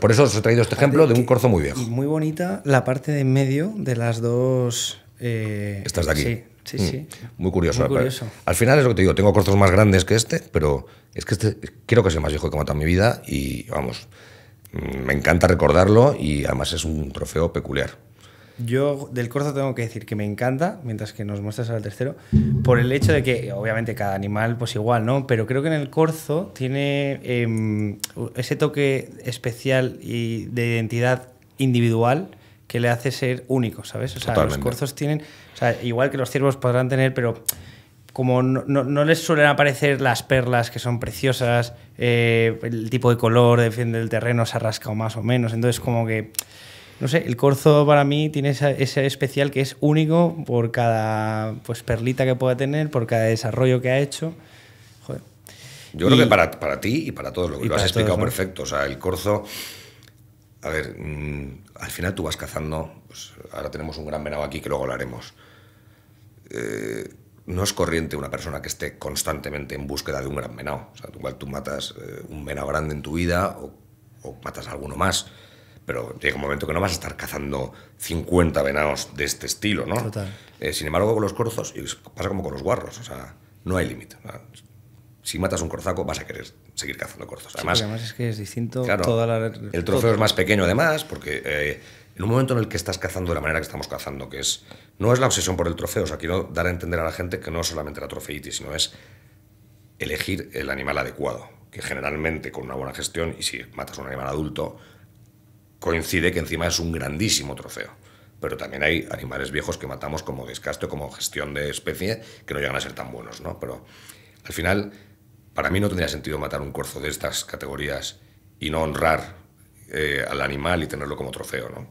S2: por eso os he traído este ejemplo de un corzo muy viejo.
S1: muy bonita la parte de medio de las dos... Eh, Estas de aquí. Sí, mm. sí. Muy curioso. Eh,
S2: al final es lo que te digo, tengo corzos más grandes que este, pero es que este creo que es el más viejo que he matado en mi vida y vamos, mm, me encanta recordarlo y además es un trofeo peculiar.
S1: Yo del corzo tengo que decir que me encanta, mientras que nos muestras al tercero, por el hecho de que, obviamente, cada animal, pues igual, ¿no? Pero creo que en el corzo tiene em, ese toque especial y de identidad individual que le hace ser único, ¿sabes? O sea, los corzos tienen igual que los ciervos podrán tener, pero como no, no, les suelen aparecer las perlas que son preciosas, eh, el tipo de color, depende del terreno, se ha rascado más o menos. Entonces, como que, no sé, el corzo para mí tiene ese especial que es único por cada pues, perlita que pueda tener, por cada desarrollo que ha hecho. Yo creo que para,
S2: para, ti y para todos, lo, lo has explicado perfecto. O sea, el corzo, a ver, mm, al final tú vas cazando, pues, ahora tenemos un gran venado aquí que luego lo haremos eh, no es corriente una persona que esté constantemente en búsqueda de un gran venado. O igual tú matas eh, un venado grande en tu vida o, matas alguno más. Pero llega un momento que no vas a estar cazando 50 venados de este estilo, ¿no? Eh, sin embargo, con los corzos, pasa como con los guarros, o sea, no hay límite. si matas un corzaco vas a querer seguir cazando corzos. Además, es que
S1: es distinto. toda la... el trofeo es más pequeño además,
S2: porque en un momento en el que estás cazando de la manera que estamos cazando, que es no es la obsesión por el trofeo, o sea, quiero dar a entender a la gente que no es solamente la trofeitis, sino es elegir el animal adecuado, que generalmente con una buena gestión, y si matas un animal adulto, coincide que encima es un grandísimo trofeo. Pero también hay animales viejos que matamos como descasto, como gestión de especie que no llegan a ser tan buenos, ¿no? Pero al final, para mí no tendría sentido matar un corzo de estas categorías y no honrar eh, al animal y tenerlo como trofeo, ¿no?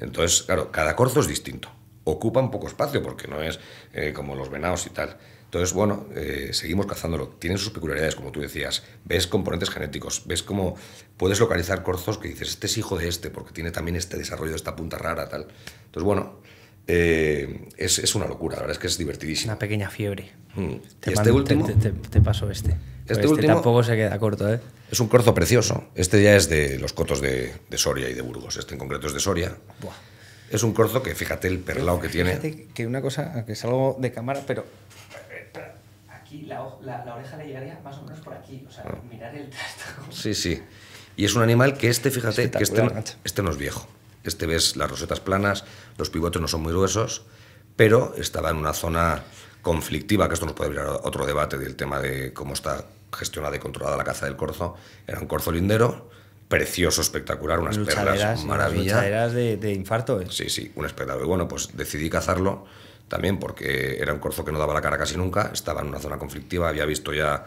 S2: Entonces, claro, cada corzo es distinto ocupan poco espacio porque no es eh, como los venados y tal. Entonces, bueno, eh, seguimos cazándolo. Tiene sus peculiaridades, como tú decías. Ves componentes genéticos, ves cómo puedes localizar corzos que dices, este es hijo de este, porque tiene también este desarrollo, esta punta rara, tal. Entonces, bueno, eh, es, es, una locura, la verdad es que es divertidísimo. Una pequeña fiebre. Mm. Te, este último?
S1: Te, paso este. Este, este tampoco se
S2: queda corto, ¿eh? Es un corzo precioso. Este ya es de los cotos de, de Soria y de Burgos. Este en concreto es de Soria. Buah es un corzo que, fíjate el perlao que tiene.
S1: Fíjate que una cosa, que algo de cámara, pero eh, aquí la, oreja le llegaría más o menos por aquí. O sea, ah. mirar el
S2: trasto. Sí, sí. Y es un animal que este, fíjate, que este, este no es viejo. Este ves las rosetas planas, los pivotes no son muy gruesos, pero estaba en una zona conflictiva, que esto nos puede abrir otro debate del tema de cómo está gestionada y controlada la caza del corzo. Era un corzo lindero, precioso, espectacular, unas perlas, maravillas. Luchaderas
S1: de, de infarto. ¿eh? Sí,
S2: sí, un espectáculo. Y bueno, pues decidí cazarlo también porque era un corzo que no daba la cara casi nunca, estaba en una zona conflictiva, había visto ya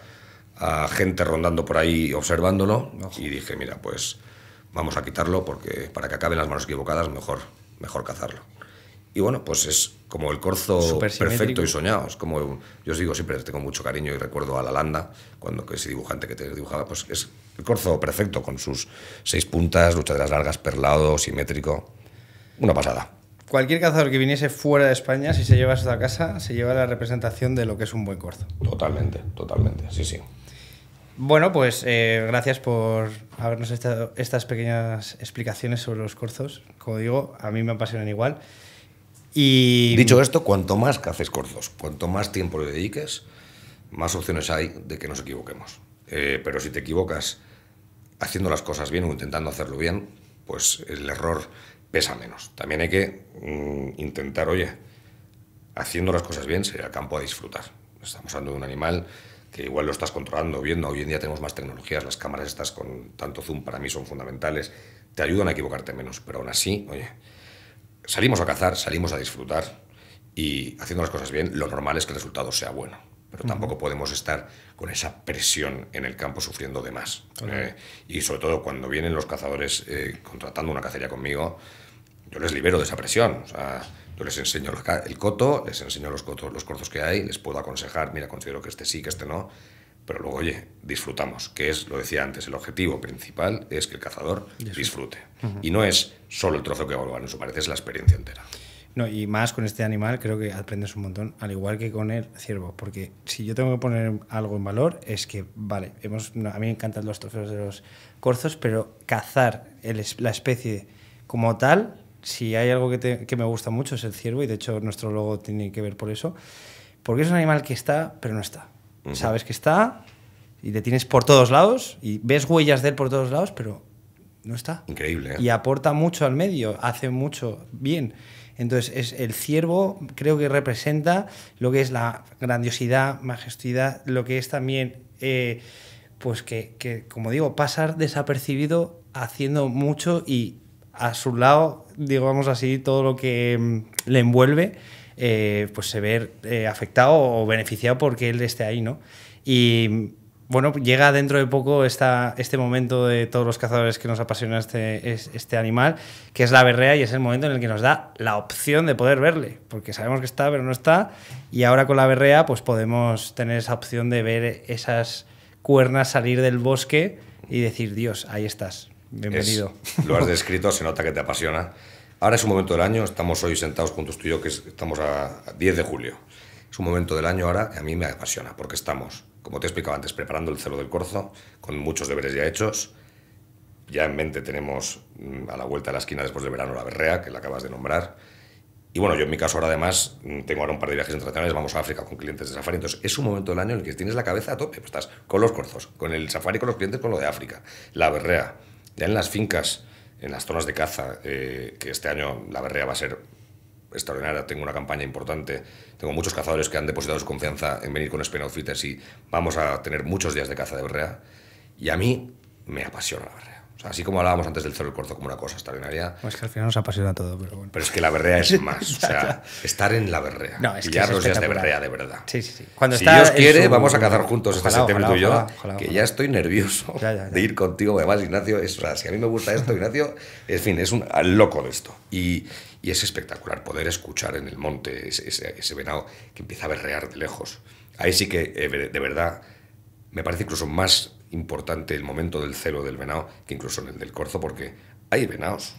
S2: a gente rondando por ahí observándolo y dije, mira, pues vamos a quitarlo porque para que acaben las manos equivocadas, mejor, mejor cazarlo. Y bueno, pues es como el corzo perfecto y soñado. Es como, yo os digo siempre, tengo mucho cariño y recuerdo a la Landa, cuando ese dibujante que te dibujaba, pues es el corzo perfecto, con sus seis puntas, luchaderas largas, perlado, simétrico. Una pasada.
S1: Cualquier cazador que viniese fuera de España, si se lleva a esta casa, se lleva la representación de lo que es un buen corzo.
S2: Totalmente, totalmente, sí,
S1: sí. Bueno, pues eh, gracias por habernos estado estas pequeñas explicaciones sobre los corzos. Como digo, a mí me apasionan igual.
S2: Y... Dicho esto, cuanto más caces corzos, cuanto más tiempo le dediques, más opciones hay de que nos equivoquemos. Eh, pero si te equivocas haciendo las cosas bien o intentando hacerlo bien, pues el error pesa menos. También hay que mm, intentar, oye, haciendo las cosas bien, sería al campo a disfrutar. Estamos hablando de un animal que igual lo estás controlando, viendo. Hoy en día tenemos más tecnologías, las cámaras estas con tanto zoom para mí son fundamentales, te ayudan a equivocarte menos, pero aún así, oye, salimos a cazar, salimos a disfrutar y haciendo las cosas bien, lo normal es que el resultado sea bueno pero tampoco podemos estar con esa presión en el campo sufriendo de más. ¿eh? y sobre todo cuando vienen los cazadores eh, contratando una cacería conmigo, yo les libero de esa presión. O sea, yo les enseño el coto, les enseño los, cotos, los corzos que hay, les puedo aconsejar, mira, considero que este sí, que este no, pero luego, oye, disfrutamos, que es, lo decía antes, el objetivo principal es que el cazador disfrute. Y no es solo el trozo que va a en su parte es la experiencia
S1: entera. No, y más con este animal creo que aprendes un montón, al igual que con el ciervo, porque si yo tengo que poner algo en valor es que, vale, hemos, a mí me encantan los trofeos de los corzos, pero cazar la especie como tal, si hay algo que, me gusta mucho es el ciervo, y de hecho nuestro logo tiene que ver por eso, porque es un animal que está, pero no está. Sabes que está y te tienes por todos lados y ves huellas de él por todos lados, pero no está. Increíble. ¿eh? Y aporta mucho al medio, hace mucho bien. Entonces, es, el ciervo creo que representa lo que es la grandiosidad, majestad, lo que es también, eh, pues que, como digo, pasar desapercibido haciendo mucho y a su lado, digamos así, todo lo que mm, le envuelve, eh, pues se ver eh, afectado o beneficiado porque él esté ahí, ¿no? Y bueno, llega dentro de poco esta, este momento de todos los cazadores que nos apasiona este, este, animal, que es la berrea y es el momento en el que nos da la opción de poder verle, porque sabemos que está, pero no está, y ahora con la berrea pues podemos tener esa opción de ver esas cuernas salir del bosque y decir, Dios, ahí estás, bienvenido. lo has
S2: descrito, se nota que te apasiona. Ahora es un momento del año, estamos hoy sentados juntos tú y yo, que estamos a 10 de julio. Es un momento del año ahora que a mí me apasiona, porque estamos como te he antes, preparando el Cerro del Corzo, con muchos deberes ya hechos. Ya en mente tenemos mm, a la vuelta de la esquina después del verano la Berrea, que la acabas de nombrar. Y bueno, yo en mi caso ahora además mm, tengo ahora un par de viajes internacionales, vamos a África con clientes de safari, entonces es un momento del año en el que tienes la cabeza a tope, pues estás con los corzos, con el safari, con los clientes, con lo de África, la berrea, ya en las fincas, en las zonas de caza, eh, que este año la berrea va a ser extraordinaria, tengo una campaña importante, tengo muchos cazadores que han depositado su confianza en venir con Spain Outfitters y vamos a tener muchos días de caza de berrea. Y a mí me apasiona la berrea. O sea, así como hablábamos antes del cerro del corzo como una cosa extraordinaria.
S1: Pues que al final nos apasiona todo, pero bueno.
S2: Pero es que la berrea es más. o sea, estar en la berrea. No, es los días de berrea, de verdad. Sí, sí, sí. Cuando si Dios quiere, vamos a cazar juntos este septiembre tú y yo. que ya estoy nervioso de ir contigo. Además, Ignacio, es, si a mí me gusta esto, Ignacio, en fin, es un loco de esto. Y, y es espectacular poder escuchar en el monte ese, ese, venado que empieza a berrear de lejos. Ahí sí que, eh, de verdad, me parece incluso más importante el momento del celo del venado que incluso en el del corzo, porque hay venados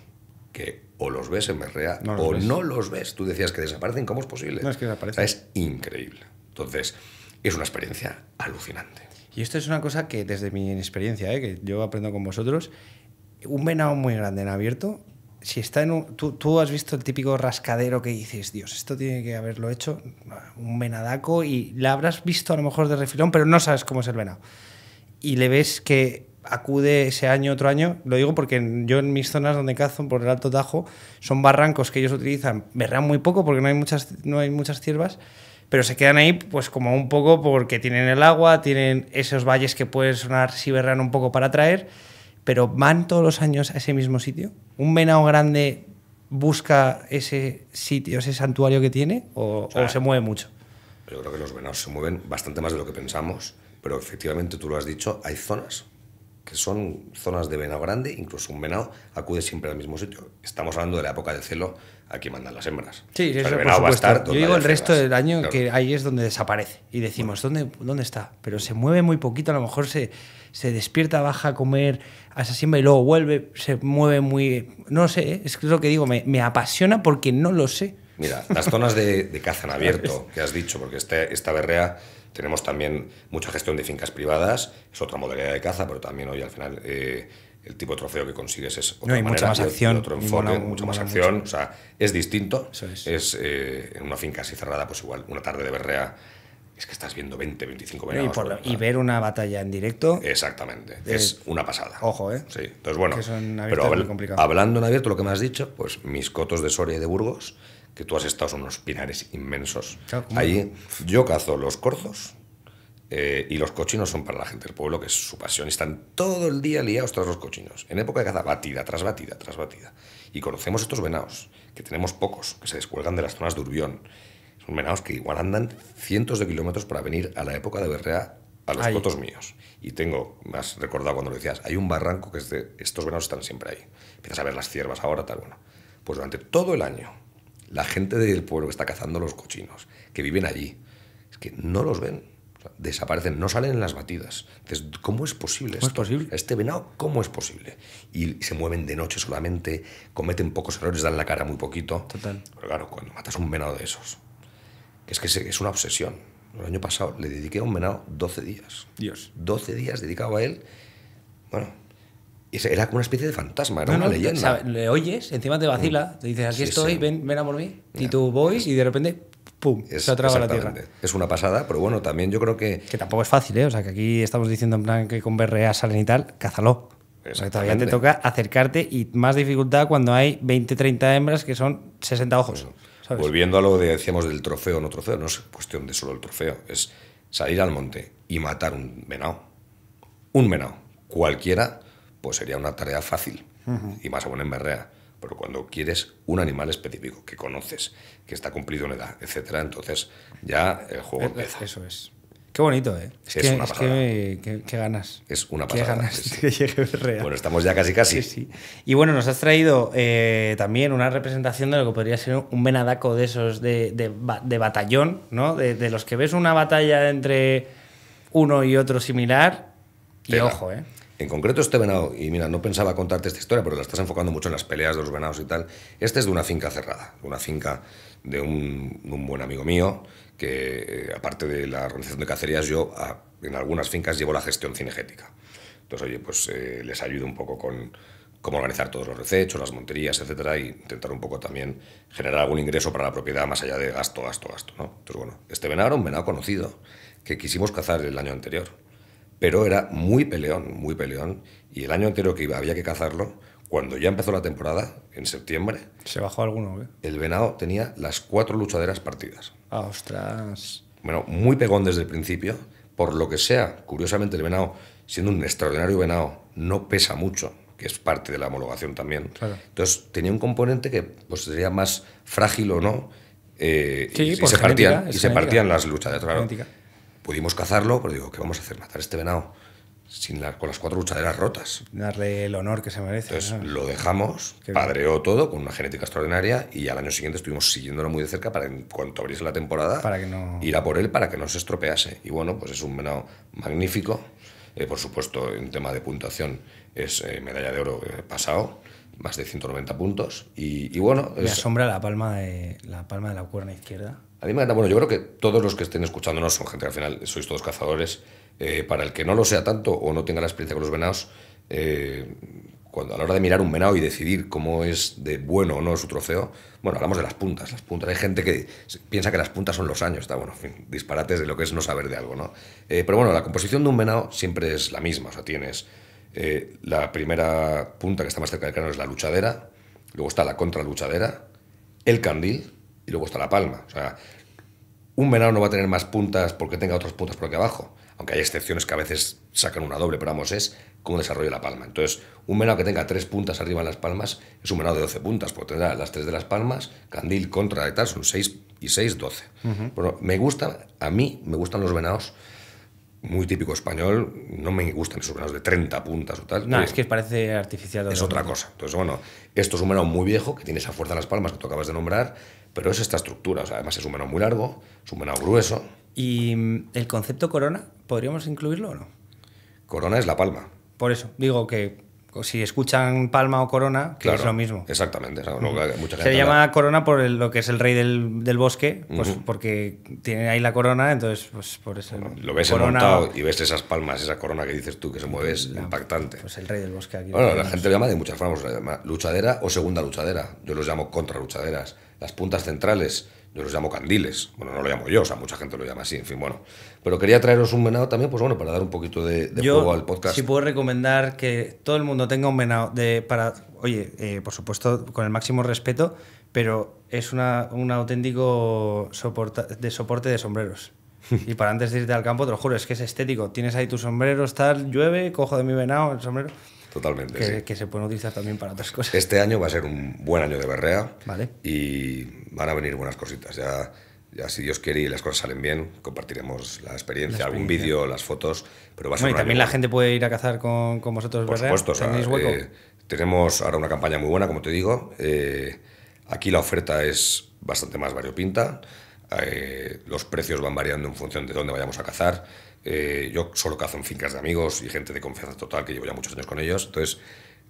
S2: que o los ves en berrea o no los ves. Tú decías que desaparecen, ¿cómo es posible? es es increíble. Entonces,
S1: es una experiencia alucinante. Y esto es una cosa que desde mi experiencia, ¿eh? que yo aprendo con vosotros, un venado muy grande en abierto si está en un, tú, tú, has visto el típico rascadero que dices, Dios, esto tiene que haberlo hecho un venadaco y la habrás visto a lo mejor de refilón, pero no sabes cómo es el venado. Y le ves que acude ese año, otro año, lo digo porque yo en mis zonas donde cazo por el Alto Tajo son barrancos que ellos utilizan, verrán muy poco porque no hay muchas, no hay muchas ciervas, pero se quedan ahí pues como un poco porque tienen el agua, tienen esos valles que pueden sonar si verrán un poco para atraer pero van todos los años a ese mismo sitio. ¿Un venado grande busca ese sitio, ese santuario que tiene o, se mueve mucho?
S2: Yo creo que los venados se mueven bastante más de lo que pensamos, pero efectivamente tú lo has dicho, hay zonas que son zonas de venado grande, incluso un venado acude siempre al mismo sitio. Estamos hablando de la época del celo, aquí mandan las hembras. Sí, eso, el Yo digo el resto del año
S1: que ahí es donde desaparece y decimos, ¿dónde, ¿dónde está? Pero se mueve muy poquito, a lo mejor se, se despierta, baja a comer a esa y luego vuelve, se mueve muy... No sé, ¿eh? es lo que digo, me, apasiona porque no lo sé.
S2: Mira, las zonas de, caza en abierto que has dicho, porque este, esta berrea tenemos también mucha gestión de fincas privadas, es otra modalidad de caza, pero también hoy al final eh, el tipo de trofeo que consigues es otra hay mucha más acción, otro enfoque, mucha más acción, o sea, es distinto. es, eh, en una finca así cerrada, pues igual una tarde de berrea es que estás viendo 20, 25 venados.
S1: y, ver una batalla en directo.
S2: Exactamente. Es, una pasada. Ojo, ¿eh? Sí. Entonces, bueno. pero muy hablando en abierto, lo que me has dicho, pues mis cotos de Soria y de Burgos que tú has estado son unos pinares inmensos. Ahí yo cazo los corzos eh, y los cochinos son para la gente del pueblo, que es su pasión. Están todo el día liados tras los cochinos. En época de caza, batida, tras batida, tras batida. Y conocemos estos venados, que tenemos pocos, que se descuelgan de las zonas de Urbión. Son venados que igual andan cientos de kilómetros para venir a la época de berrea a los cotos míos. Y tengo, me has recordado cuando lo decías, hay un barranco que es de, estos venados están siempre ahí. Empiezas a ver las ciervas ahora, tal, bueno. Pues durante todo el año la gente del pueblo que está cazando los cochinos, que viven allí, es que no los ven. desaparecen, no salen en las batidas. Entonces, ¿cómo es posible ¿Cómo esto? Es posible? Este venado, ¿cómo es posible? Y se mueven de noche solamente, cometen pocos errores, dan la cara muy poquito. Total. Pero claro, cuando matas un venado de esos, es que es una obsesión. El año pasado le dediqué a un venado 12 días. Dios. 12 días dedicado a él. Bueno, era como una especie de fantasma, era una leyenda.
S1: le oyes, encima te vacila, mm. te dices, aquí estoy, Ven, ven a por y tú voy y de repente, ¡pum!, es, se la tierra.
S2: Es una pasada, pero bueno, también yo
S1: creo que... Que tampoco es fácil, ¿eh? O sea, que aquí estamos diciendo en plan que con BRA salen y tal, cázalo. Porque todavía te toca acercarte y más dificultad cuando hay 20, 30 hembras que son 60 ojos.
S2: Volviendo a lo que decíamos del trofeo o no trofeo, no es cuestión de solo el trofeo, es salir al monte y matar un menao. Un menao. Cualquiera pues sería una tarea fácil y más aún en berrea. Pero cuando quieres un animal específico que conoces, que está cumplido en edad, etcétera, entonces ya el juego eh, empieza. Eso es.
S1: Qué bonito, ¿eh? Es, una pasada. que, ganas. Es una pasada. que Bueno,
S2: estamos ya casi casi. Sí,
S1: Y bueno, nos has traído eh, también una representación de lo que podría ser un venadaco de esos de, batallón, ¿no? De, los que ves una batalla entre uno y otro similar. Y ojo, ¿eh?
S2: en concreto este venado, y mira, no pensaba contarte esta historia, pero la estás enfocando mucho en las peleas de los venados y tal, este es de una finca cerrada, una finca de un, buen amigo mío, que eh, aparte de la organización de cacerías, yo en algunas fincas llevo la gestión cinegética. Entonces, oye, pues eh, les ayudo un poco con cómo organizar todos los recechos, las monterías, etcétera, y e intentar un poco también generar algún ingreso para la propiedad más allá de gasto, gasto, gasto, ¿no? Entonces, bueno, este venado era un venado conocido que quisimos cazar el año anterior pero era muy peleón, muy peleón. Y el año entero que iba, había que cazarlo. Cuando ya empezó la temporada, en septiembre.
S1: Se bajó alguno, ¿eh?
S2: El venado tenía las cuatro luchaderas partidas.
S1: Ah, ostras.
S2: Bueno, muy pegón desde el principio. Por lo que sea, curiosamente, el venado, siendo un extraordinario venado, no pesa mucho, que es parte de la homologación también. Entonces, tenía un componente que pues, sería más frágil o no. Eh, y, se, partían, y se partían las luchas, claro. Pudimos cazarlo, pero digo, ¿qué vamos a hacer? ¿Matar este venado? Sin la, con las cuatro luchaderas rotas.
S1: Darle el honor que se merece. Entonces lo
S2: dejamos, padreó todo con una genética extraordinaria y al año siguiente estuvimos siguiéndolo muy de cerca para en cuanto abriese la temporada ir a por él para que no se estropease. Y bueno, pues es un venado magnífico. Eh, por supuesto, en tema de puntuación es eh, medalla de oro eh, pasado más de 190 puntos y, bueno... Me asombra
S1: la palma, de, la palma de la cuerna izquierda
S2: bueno, yo creo que todos los que estén escuchándonos son gente que al final sois todos cazadores. Eh, para el que no lo sea tanto o no tenga la experiencia con los venados, eh, cuando, a la hora de mirar un venado y decidir cómo es de bueno o no su trofeo, bueno, hablamos de las puntas. Las puntas. Hay gente que piensa que las puntas son los años, está bueno, disparates de lo que es no saber de algo, ¿no? Eh, pero bueno, la composición de un venado siempre es la misma. O sea, tienes la primera punta que está más cerca del cráneo es la luchadera, luego está la contraluchadera, el candil y luego está la palma. O sea, un venado no va a tener más puntas porque tenga otras puntas por aquí abajo, aunque hay excepciones que a veces sacan una doble, pero vamos, es como desarrollo la palma. Entonces, un venado que tenga tres puntas arriba en las palmas es un venado de 12 puntas, porque tendrá las tres de las palmas, candil, contra y tal, son 6 y 6, 12. Bueno, me gusta, a mí me gustan los venados muy típico español, no me gustan esos venados de 30 puntas o tal. No, es que
S1: parece artificial. Es otra cosa.
S2: Entonces, bueno, esto es un venado muy viejo que tiene esa fuerza en las palmas que tú acabas de nombrar, pero es esta estructura, o además es un menú muy largo, es un menú grueso.
S1: ¿Y mm, el concepto corona, podríamos incluirlo o no?
S2: Corona es la palma.
S1: Por eso, digo que si escuchan palma o corona, que es lo mismo.
S2: Exactamente. Se llama
S1: corona por lo que es el rey del, bosque, pues porque tiene ahí la corona, entonces pues por eso. lo ves corona, montado
S2: y ves esas palmas, esa corona que dices tú que se mueve, es impactante. Pues el
S1: rey del bosque aquí. Bueno, la gente lo llama de muchas
S2: formas, luchadera o segunda luchadera. Yo los llamo contraluchaderas las puntas centrales, yo los llamo candiles, bueno, no lo llamo yo, o sea, mucha gente lo llama así, en fin, bueno. Pero quería traeros un venado también, pues bueno, para dar un poquito de, al podcast. Sí
S1: puedo recomendar que todo el mundo tenga un venado de, para, oye, eh, por supuesto, con el máximo respeto, pero es un auténtico de soporte de sombreros. Y para antes de irte al campo, te lo juro, es que es estético. Tienes ahí tus sombreros, tal, llueve, cojo de mi venado el sombrero totalmente. Que, se pueden utilizar también para otras
S2: cosas. Este año va a ser un buen año de berrea. Vale. Y van a venir buenas cositas. Ya, ya si Dios quiere y las cosas salen bien, compartiremos la experiencia, algún vídeo, las fotos. Pero va a ser y también la gente
S1: puede ir a cazar con, con vosotros, Por berrea. supuesto, eh,
S2: tenemos ahora una campaña muy buena, como te digo. Eh, aquí la oferta es bastante más variopinta. Eh, los precios van variando en función de dónde vayamos a cazar eh, yo solo cazo en fincas de amigos y gente de confianza total que llevo ya muchos años con ellos. Entonces,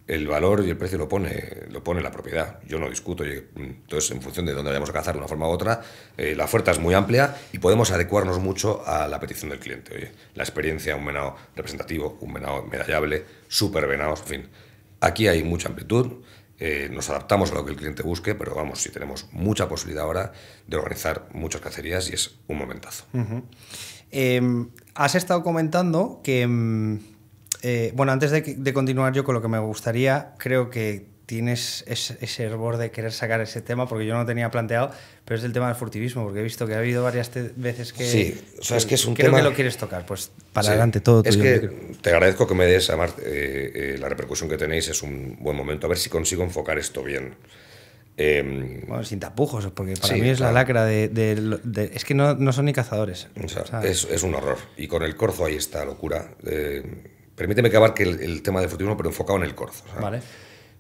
S2: el valor y el precio lo pone, lo pone la propiedad. Yo no discuto. entonces, en función de dónde vayamos a cazar de una forma u otra, eh, la oferta es muy amplia y podemos adecuarnos mucho a la petición del cliente. Oye, la experiencia, un venado representativo, un venado medallable, súper venados, en fin. Aquí hay mucha amplitud. Eh, nos adaptamos a lo que el cliente busque, pero vamos, si tenemos mucha posibilidad ahora de organizar muchas cacerías y es un momentazo.
S1: Em, has estado comentando que, em, eh, bueno, antes de, continuar yo con lo que me gustaría, creo que tienes ese, hervor de querer sacar ese tema, porque yo no lo tenía planteado, pero es el tema del furtivismo, porque he visto que ha habido varias veces que... Sí, o sea, es que es un tema... Creo que lo quieres tocar, pues para adelante todo. Es que
S2: te agradezco que me des, eh, eh, la repercusión que tenéis es un buen momento, a ver si consigo enfocar esto bien. Em,
S1: bueno, sin tapujos, porque para mí es la lacra de, Es que no, son ni cazadores.
S2: es, un horror. Y con el corzo hay esta locura. Eh, permíteme que abarque el, tema de furtivismo, pero enfocado en el corzo.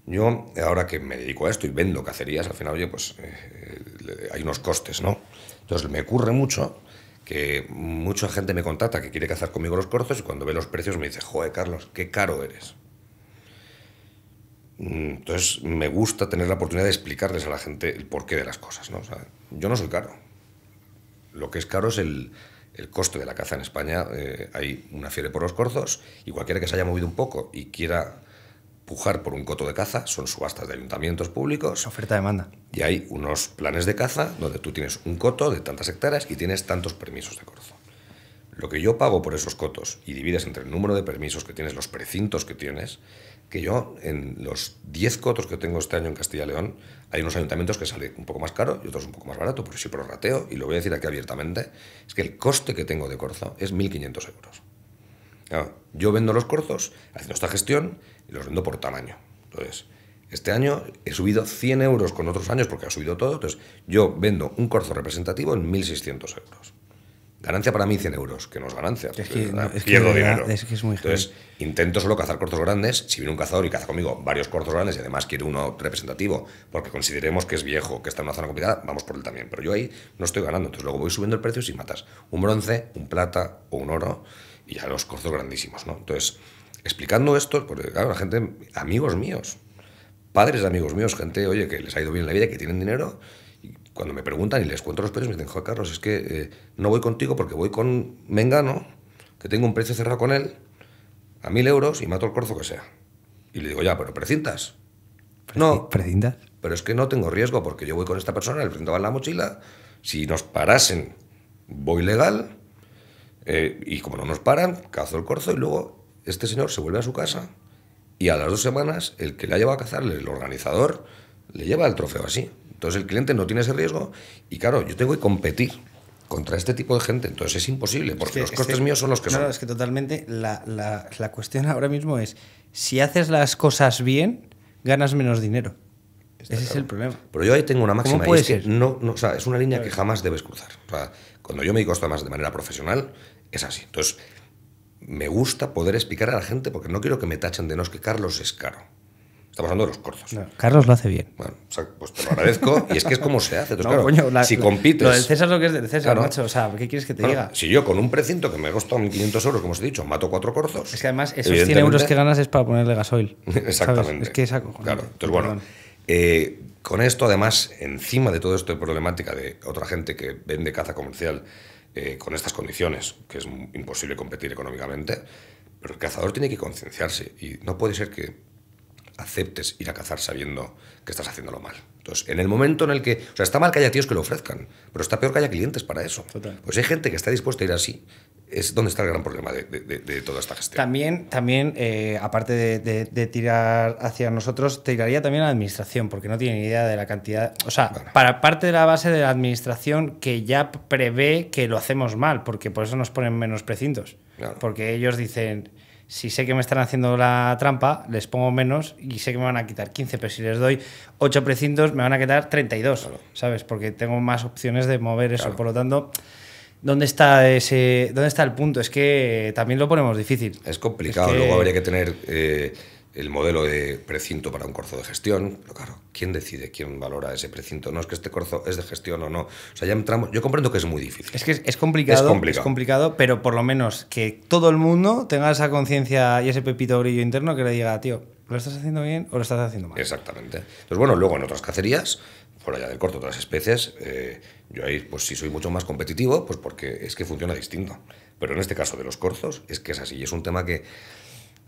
S2: Yo, ahora que me dedico a esto y vendo cacerías, al final, oye, pues eh, hay unos costes, ¿no? Entonces me ocurre mucho que mucha gente me contacta que quiere cazar conmigo los corzos y cuando ve los precios me dice, joder, Carlos, qué caro eres. Mm, entonces me gusta tener la oportunidad de explicarles a la gente el porqué de las cosas. ¿no? yo no soy caro. Lo que es caro es el, el coste de la caza en España. Eh, hay una fiebre por los corzos y cualquiera que se haya movido un poco y quiera pujar por un coto de caza, son subastas de ayuntamientos públicos. Oferta-demanda. Y hay unos planes de caza donde tú tienes un coto de tantas hectáreas y tienes tantos permisos de corzo. Lo que yo pago por esos cotos y divides entre el número de permisos que tienes, los precintos que tienes, que yo, en los 10 cotos que tengo este año en Castilla León, hay unos ayuntamientos que salen un poco más caro y otros un poco más barato, por el rateo, y lo voy a decir aquí abiertamente, es que el coste que tengo de corzo es 1.500 euros. yo vendo los corzos haciendo esta gestión y los vendo por tamaño. Entonces, este año he subido 100 euros con otros años porque ha subido todo, entonces yo vendo un corzo representativo en 1.600 euros. Ganancia para mí 100 euros, que no es ganancia. Es que, pierdo dinero. Es que es muy Entonces, intento solo cazar cortos grandes. Si viene un cazador y caza conmigo varios cortos grandes y además quiere uno representativo, porque consideremos que es viejo, que está en una zona complicada, vamos por él también. Pero yo ahí no estoy ganando. Entonces, luego voy subiendo el precio y matas un bronce, un plata o un oro y ya los cortos grandísimos. ¿no? Entonces, explicando esto, porque claro, la gente, amigos míos, padres de amigos míos, gente, oye, que les ha ido bien en la vida, que tienen dinero cuando me preguntan y les cuento los precios, me dicen, Joder, Carlos, es que eh, no voy contigo porque voy con Mengano, que tengo un precio cerrado con él, a mil euros y mato el corzo que sea. Y le digo, ya, pero precintas. no. ¿Precintas? Pero es que no tengo riesgo porque yo voy con esta persona, le precinto la mochila, si nos parasen, voy legal, eh, y como no nos paran, cazo el corzo y luego este señor se vuelve a su casa y a las dos semanas el que le ha llevado a cazar, el organizador, le lleva el trofeo así. Entonces el cliente no tiene ese riesgo y claro, yo tengo que competir contra este tipo de gente, entonces es imposible, porque los costes míos son los que no, son.
S1: es que totalmente la, cuestión ahora mismo es, si haces las cosas bien, ganas menos dinero. Ese es el problema.
S2: Pero yo ahí tengo una máxima. ¿Cómo puede ser? no, no, o sea, es una línea que jamás debes cruzar. cuando yo me digo más de manera profesional, es así. Entonces, me gusta poder explicar a la gente porque no quiero que me tachen de no, es que Carlos es caro. Estamos hablando de los corzos.
S1: Carlos lo hace bien. Bueno, pues
S2: te lo agradezco. y es que es como se hace. no, coño, si compites. Lo del César lo que es de César, macho. O
S1: sea, ¿qué quieres que te diga?
S2: Si yo con un precinto que me costó 1.500 euros, como os he dicho, mato cuatro corzos. Es que además esos 100 euros que
S1: ganas es para ponerle gasoil. Exactamente. Es que acojonante. Claro.
S2: Entonces, bueno. Eh, con esto, además, encima de todo esto de problemática de otra gente que vende caza comercial eh, con estas condiciones, que es imposible competir económicamente, pero el cazador tiene que concienciarse y no puede ser que aceptes ir a cazar sabiendo que estás haciéndolo mal. Entonces, en el momento en el que... O sea, está mal que haya tíos que lo ofrezcan, pero está peor que haya clientes para eso. Pues hay gente que está dispuesta a ir así. Es donde está el gran problema de, de, toda esta gestión.
S1: También, también eh, aparte de, tirar hacia nosotros, tiraría también a la administración, porque no tiene idea de la cantidad. O sea, para parte de la base de la administración que ya prevé que lo hacemos mal, porque por eso nos ponen menos precintos. Porque ellos dicen, si sé que me están haciendo la trampa, les pongo menos y sé que me van a quitar 15, pero si les doy 8 precintos, me van a quedar 32, ¿sabes? Porque tengo más opciones de mover eso. Por lo tanto, ¿dónde está, ese, ¿dónde está el punto? Es que también lo ponemos difícil. Es complicado, luego habría
S2: que tener... Eh, el modelo de precinto para un corzo de gestión, pero claro, ¿quién decide quién valora ese precinto? No es que este corzo es de gestión o no. O sea, ya entramos, yo comprendo que es muy difícil. Es que es, complicado, es
S1: complicado, pero por lo menos que todo el mundo tenga esa conciencia y ese pepito brillo interno que le diga, tío, ¿lo estás haciendo bien o lo estás haciendo mal?
S2: Exactamente. Entonces, bueno, luego en otras cacerías, por allá del corto, otras especies, eh, yo ahí pues si soy mucho más competitivo, pues porque es que funciona distinto. Pero en este caso de los corzos, es que es así, y es un tema que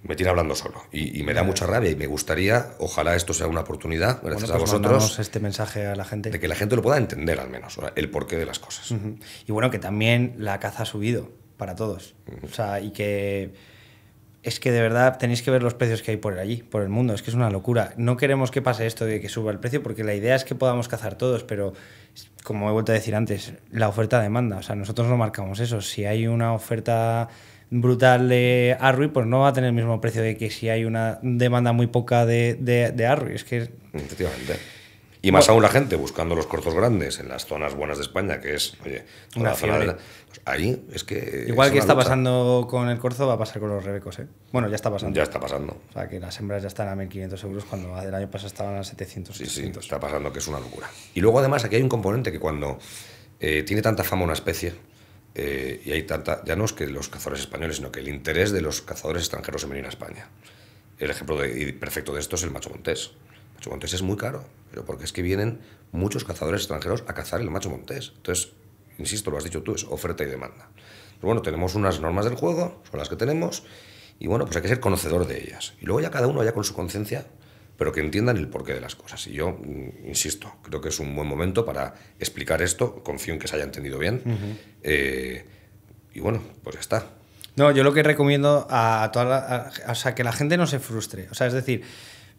S2: me tiene hablando solo y, me da mucha rabia y me gustaría, ojalá esto sea una oportunidad, gracias a pues vosotros,
S1: este mensaje a la gente. De que la gente lo pueda
S2: entender al menos, el porqué de las
S1: cosas. Y bueno, que también la caza ha subido para todos. O sea, y que es que de verdad tenéis que ver los precios que hay por allí, por el mundo, es que es una locura. No queremos que pase esto de que suba el precio porque la idea es que podamos cazar todos, pero como he vuelto a decir antes, la oferta-demanda, o sea, nosotros no marcamos eso. Si hay una oferta brutal de Arrui, pues no va a tener el mismo precio de que si hay una demanda muy poca de, de, Es que...
S2: Efectivamente. Y más aún la gente buscando los cortos grandes en las zonas buenas de España, que es, oye, una pues ahí es que. Igual que está
S1: pasando con el corzo, va a pasar con los rebecos, ¿eh? Bueno, ya está pasando. Ya está pasando. O sea, que las hembras ya están a 1.500 euros cuando el año pasado estaban a 700. Sí, sí,
S2: está pasando, que es una locura. Y luego, además, aquí hay un componente que cuando eh, tiene tanta fama una especie, eh, y hay tanta, ya no es que los cazadores españoles, sino que el interés de los cazadores extranjeros en venir a España. El ejemplo perfecto de esto es el macho montés. El macho montés es muy caro, pero porque es que vienen muchos cazadores extranjeros a cazar el macho montés. Entonces, insisto, lo has dicho tú, es oferta y demanda. Pero bueno, tenemos unas normas del juego, son las que tenemos, y bueno, pues hay que ser conocedor de ellas. Y luego ya cada uno, ya con su conciencia, pero que entiendan el porqué de las cosas. Y yo, mm, insisto, creo que es un buen momento para explicar esto, confío en que se haya entendido bien. Eh, y bueno, pues ya está.
S1: No, yo lo que recomiendo a toda la, a, o sea, que la gente no se frustre. O sea, es decir,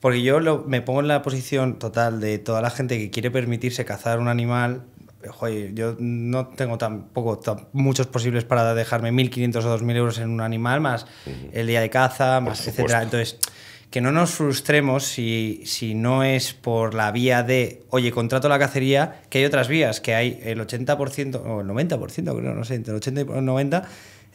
S1: porque yo me pongo en la posición total de toda la gente que quiere permitirse cazar un animal. Joder, yo no tengo tampoco muchos posibles para dejarme 1.500 o 2.000 euros en un animal, más el día de caza, más etcétera. Entonces, que no nos frustremos si, si, no es por la vía de, oye, contrato la cacería, que hay otras vías, que hay el 80% o el 90%, creo, no sé, entre el 80 y el 90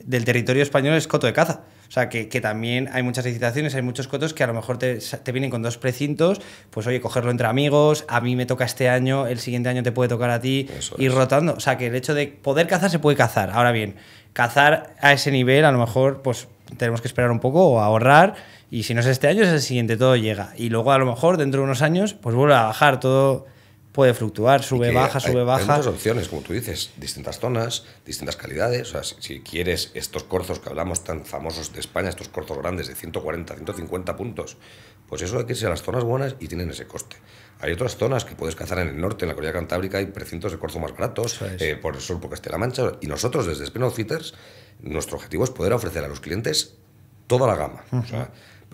S1: del territorio español es coto de caza. O sea, que, que, también hay muchas licitaciones, hay muchos cotos que a lo mejor te, te, vienen con dos precintos, pues oye, cogerlo entre amigos, a mí me toca este año, el siguiente año te puede tocar a ti, y ir rotando. O sea, que el hecho de poder cazar se puede cazar. Ahora bien, cazar a ese nivel a lo mejor pues tenemos que esperar un poco o ahorrar y si no es este año, es el siguiente, todo llega. Y luego a lo mejor dentro de unos años, pues vuelve a bajar, todo puede fluctuar, sube, baja, sube, baja. Hay muchas
S2: opciones, como tú dices, distintas zonas, distintas calidades. O sea, si, quieres estos corzos que hablamos tan famosos de España, estos corzos grandes de 140, 150 puntos, pues eso hay que irse a las zonas buenas y tienen ese coste. Hay otras zonas que puedes cazar en el norte, en la Corea Cantábrica, hay precintos de corzo más baratos, eh, por el sur, por Castilla-La Mancha. Y nosotros, desde Spin Outfitters, nuestro objetivo es poder ofrecer a los clientes toda la gama. O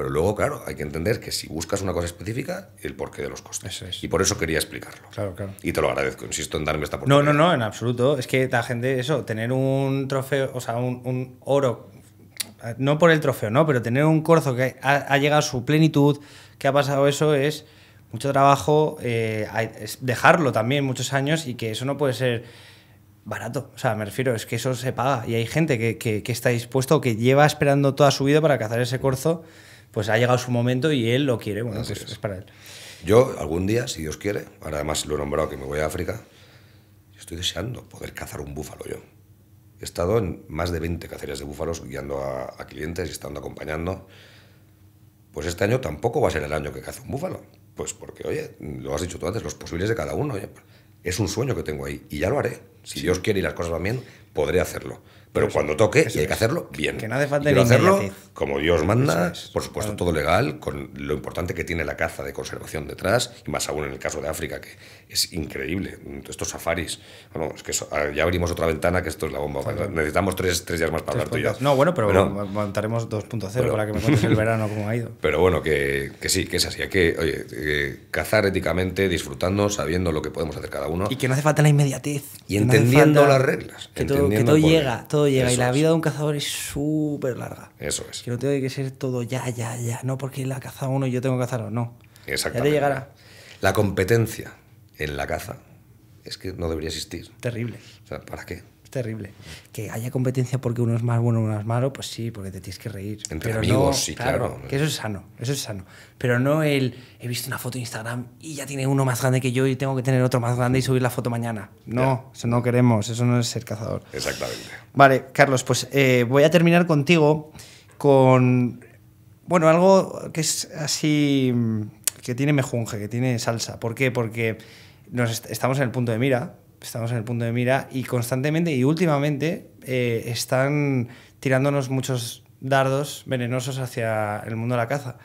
S2: pero luego, claro, hay que entender que si buscas una cosa específica, el porqué de los costes. Y por eso quería explicarlo. Claro, Y te lo agradezco, insisto en
S1: darme esta oportunidad. No, no, no, en absoluto. Es que la gente, eso, tener un trofeo, o sea, un, oro, no por el trofeo, ¿no? Pero tener un corzo que ha, llegado a su plenitud, que ha pasado eso, es mucho trabajo, eh, dejarlo también muchos años y que eso no puede ser barato. O sea, me refiero, es que eso se paga. Y hay gente que, que está dispuesto, que lleva esperando toda su vida para cazar ese corzo pues ha llegado su momento y él lo quiere, bueno, pues es. para él.
S2: Yo algún día, si Dios quiere, ahora además lo he nombrado que me voy a África, estoy deseando poder cazar un búfalo yo. He estado en más de 20 cacerías de búfalos guiando a, clientes y estando acompañando. Pues este año tampoco va a ser el año que cace un búfalo. Pues porque, oye, lo has dicho tú antes, los posibles de cada uno. Pues, es un sueño que tengo ahí y ya lo haré. Si Dios quiere y las cosas van bien, podré hacerlo. Pero cuando toque, y hay que hacerlo
S1: bien. Que no hace falta Quiero hacerlo
S2: como Dios manda, por supuesto, todo legal, con lo importante que tiene la caza de conservación detrás, y más aún en el caso de África, que es increíble. Estos safaris. Bueno, es que ah, ya abrimos otra ventana, que esto es la bomba. Necesitamos tres, tres, días más para hablar yo No, bueno, pero bueno,
S1: montaremos 2.0 para que me cuentes el verano cómo ha ido.
S2: Pero bueno, que, que sí, que es así. Hay que oye, eh, cazar éticamente, disfrutando, sabiendo lo que podemos hacer cada uno. Y que no hace falta la
S1: inmediatez. Y entendiendo las reglas. Que todo, que todo llega, todo llega y la vida de un cazador es súper larga. Eso es. Que no tiene que ser todo ya, ya, ya. No porque la caza uno y yo tengo que cazarlo, no.
S2: Exactamente. Ya te llegará. La competencia en la caza es que no debería existir. Terrible. O sea, ¿para qué?
S1: terrible. Que haya competencia porque uno es más bueno, uno es malo, pues sí, porque te tienes que reír. Entre Pero amigos, sí, claro, Que eso es sano, eso es sano. Pero no el, he visto una foto en Instagram y ya tiene uno más grande que yo y tengo que tener otro más grande y subir la foto mañana. No, eso no queremos, eso no es ser cazador. Exactamente. Vale, Carlos, pues eh, voy a terminar contigo con, bueno, algo que es así, que tiene mejunje, que tiene salsa. ¿Por qué? Porque nos estamos en el punto de mira, estamos en el punto de mira y constantemente y últimamente eh, están tirándonos muchos dardos venenosos hacia el mundo de la caza.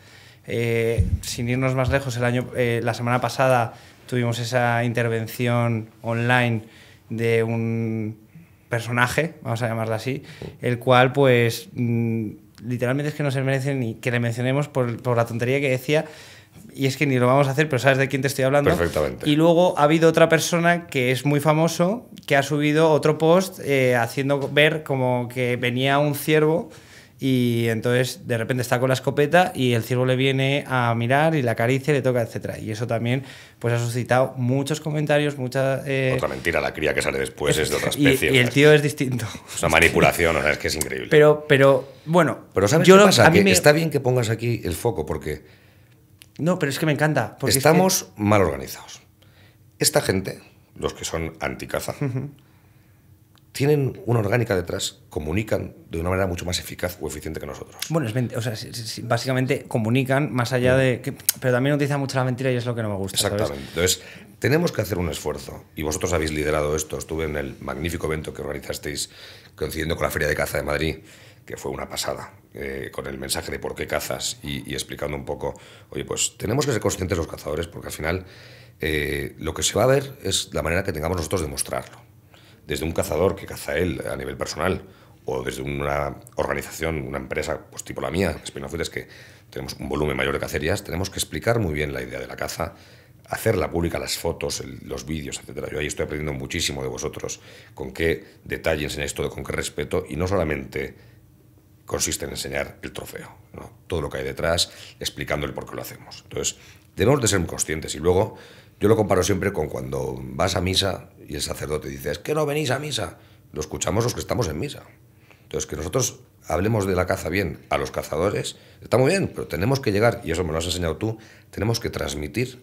S1: Eh, sin irnos más lejos, el año, eh, la semana pasada tuvimos esa intervención online de un personaje, vamos a llamarlo así, el cual pues mm, literalmente es que no se merece ni que le mencionemos por, por la tontería que decía y es que ni lo vamos a hacer, pero sabes de quién te estoy hablando. Perfectamente. Y luego ha habido otra persona que es muy famoso, que ha subido otro post eh, haciendo ver como que venía un ciervo y entonces de repente está con la escopeta y el ciervo le viene a mirar y la acaricia, le toca, etcétera. Y eso también pues ha suscitado muchos comentarios, mucha... Eh, otra
S2: mentira, la cría que sale después es de otra especie. y, el tío es distinto.
S1: Es una manipulación,
S2: o sea, es que es increíble. Pero,
S1: pero bueno, pero ¿sabes yo qué pasa? A mí me... Está
S2: bien que pongas aquí el foco porque
S1: no, pero es que me encanta. Estamos
S2: mal organizados. Esta gente, los que son anticaza, tienen una orgánica detrás, comunican de una manera mucho más eficaz o eficiente que nosotros.
S1: Bueno, sea, básicamente comunican más allá mm. de... Que, pero también utilizan mucho la mentira y es lo que no me gusta. Exactamente.
S2: Entonces, tenemos que hacer un esfuerzo. Y vosotros habéis liderado esto. Estuve en el magnífico evento que organizasteis coincidiendo con la Feria de Caza de Madrid que fue una pasada, eh, con el mensaje de por qué cazas y, explicando un poco, oye, pues tenemos que ser conscientes los cazadores porque al final eh, lo que se va a ver es la manera que tengamos nosotros de mostrarlo. Desde un cazador que caza él a nivel personal o desde una organización, una empresa, pues tipo la mía, Spinoff que tenemos un volumen mayor de cacerías, tenemos que explicar muy bien la idea de la caza, hacerla pública, las fotos, los vídeos, etc. Yo ahí estoy aprendiendo muchísimo de vosotros, con qué detalles en esto con qué respeto, y no solamente consiste en enseñar el trofeo, todo lo que hay detrás, explicándole por qué lo hacemos. Entonces, debemos de ser conscientes y luego yo lo comparo siempre con cuando vas a misa y el sacerdote dice, es que no venís a misa, lo escuchamos los que estamos en misa. Entonces, que nosotros hablemos de la caza bien a los cazadores, está muy bien, pero tenemos que llegar, y eso me lo has enseñado tú, tenemos que transmitir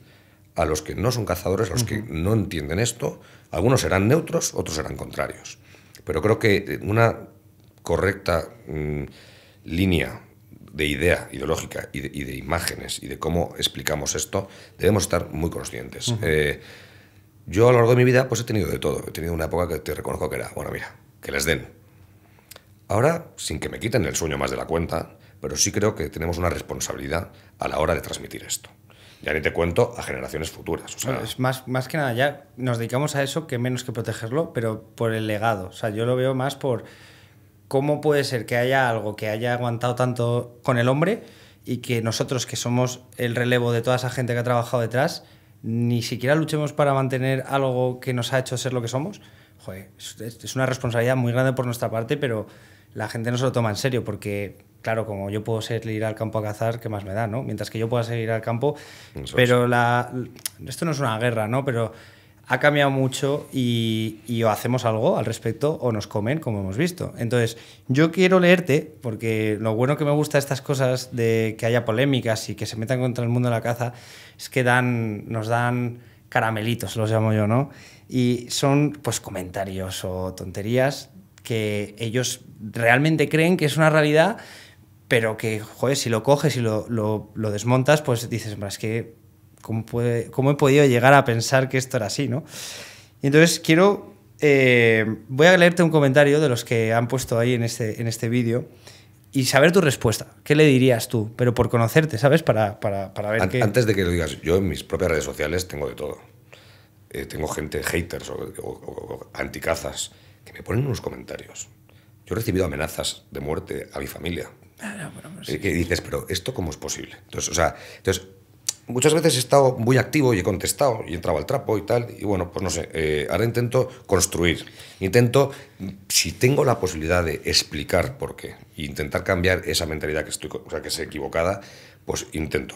S2: a los que no son cazadores, a los que no entienden esto, algunos serán neutros, otros serán contrarios. Pero creo que eh, una correcta mm, línea de idea ideológica y de, imágenes y de cómo explicamos esto, debemos estar muy conscientes. Eh, yo a lo largo de mi vida pues he tenido de todo. He tenido una época que te reconozco que era, bueno, mira, que les den. Ahora, sin que me quiten el sueño más de la cuenta, pero sí creo que tenemos una responsabilidad a la hora de transmitir esto. Ya ni te cuento a generaciones futuras.
S1: más, más que nada, ya nos dedicamos a eso que menos que protegerlo, pero por el legado. O sea, yo lo veo más por ¿cómo puede ser que haya algo que haya aguantado tanto con el hombre y que nosotros, que somos el relevo de toda esa gente que ha trabajado detrás, ni siquiera luchemos para mantener algo que nos ha hecho ser lo que somos? Joder, es una responsabilidad muy grande por nuestra parte, pero la gente no se lo toma en serio porque claro, como yo puedo ir al campo a cazar, ¿qué más me da, no? Mientras que yo pueda seguir al campo, pero la esto no es una guerra, ¿no? Pero ha cambiado mucho y, o hacemos algo al respecto o nos comen, como hemos visto. Entonces, yo quiero leerte, porque lo bueno que me gusta estas cosas, de que haya polémicas y que se metan contra el mundo de la caza, es que dan, nos dan caramelitos, los llamo yo, ¿no? Y son pues comentarios o tonterías que ellos realmente creen que es una realidad, pero que, joder, si lo coges y lo, lo desmontas, pues dices, es que ¿cómo, he podido llegar a pensar que esto era así? ¿no? Y entonces quiero, eh, voy a leerte un comentario de los que han puesto ahí en este, en este vídeo y saber tu respuesta. ¿Qué le dirías tú? Pero por conocerte, ¿sabes? Para, para, para ver Antes
S2: de que lo digas, yo en mis propias redes sociales tengo de todo. Eh, tengo gente, haters o, anticazas, que me ponen unos comentarios. Yo he recibido amenazas de muerte a mi familia.
S1: Y ah, pues
S2: eh, que dices, pero ¿esto cómo es posible? Entonces, o sea, entonces muchas veces he estado muy activo y he contestado y he entrado al trapo y tal. Y bueno, pues no sé, eh, ahora intento construir. Intento, si tengo la posibilidad de explicar por qué, e intentar cambiar esa mentalidad que, estoy, o sea, que es equivocada, pues intento.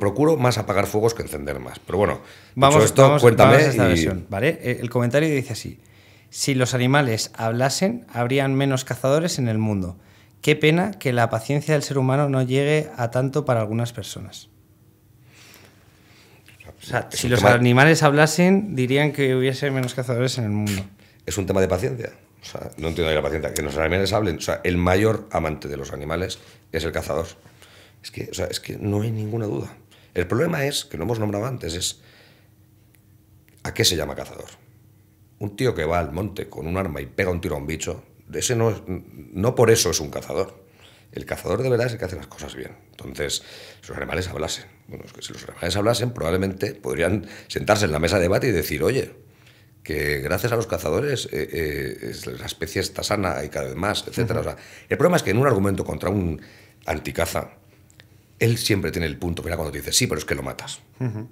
S2: Procuro más apagar fuegos que encender más. Pero bueno, vamos, esto, cuéntame.
S1: ¿vale? Eh, el comentario dice así. Si los animales hablasen, habrían menos cazadores en el mundo. Qué pena que la paciencia del ser humano no llegue a tanto para algunas personas si los animales hablasen, dirían que hubiese menos cazadores en el mundo. Es un tema de paciencia.
S2: O sea, no entiendo la paciencia. Que los animales hablen. O sea, el mayor amante de los animales es el cazador. Es que, es que no hay ninguna duda. El problema es, que no hemos nombrado antes, es ¿a qué se llama cazador? Un tío que va al monte con un arma y pega un tiro a un bicho, ese no, no por eso es un cazador. El cazador de verdad es el que hace las cosas bien. Entonces, los animales hablasen. Bueno, es que si los alemanes hablasen, probablemente podrían sentarse en la mesa de debate y decir, oye, que gracias a los cazadores eh, eh, la especie está sana y cada vez más, etc. el problema es que en un argumento contra un anticaza, él siempre tiene el punto, mira, cuando te dice, sí, pero es que lo matas. Uh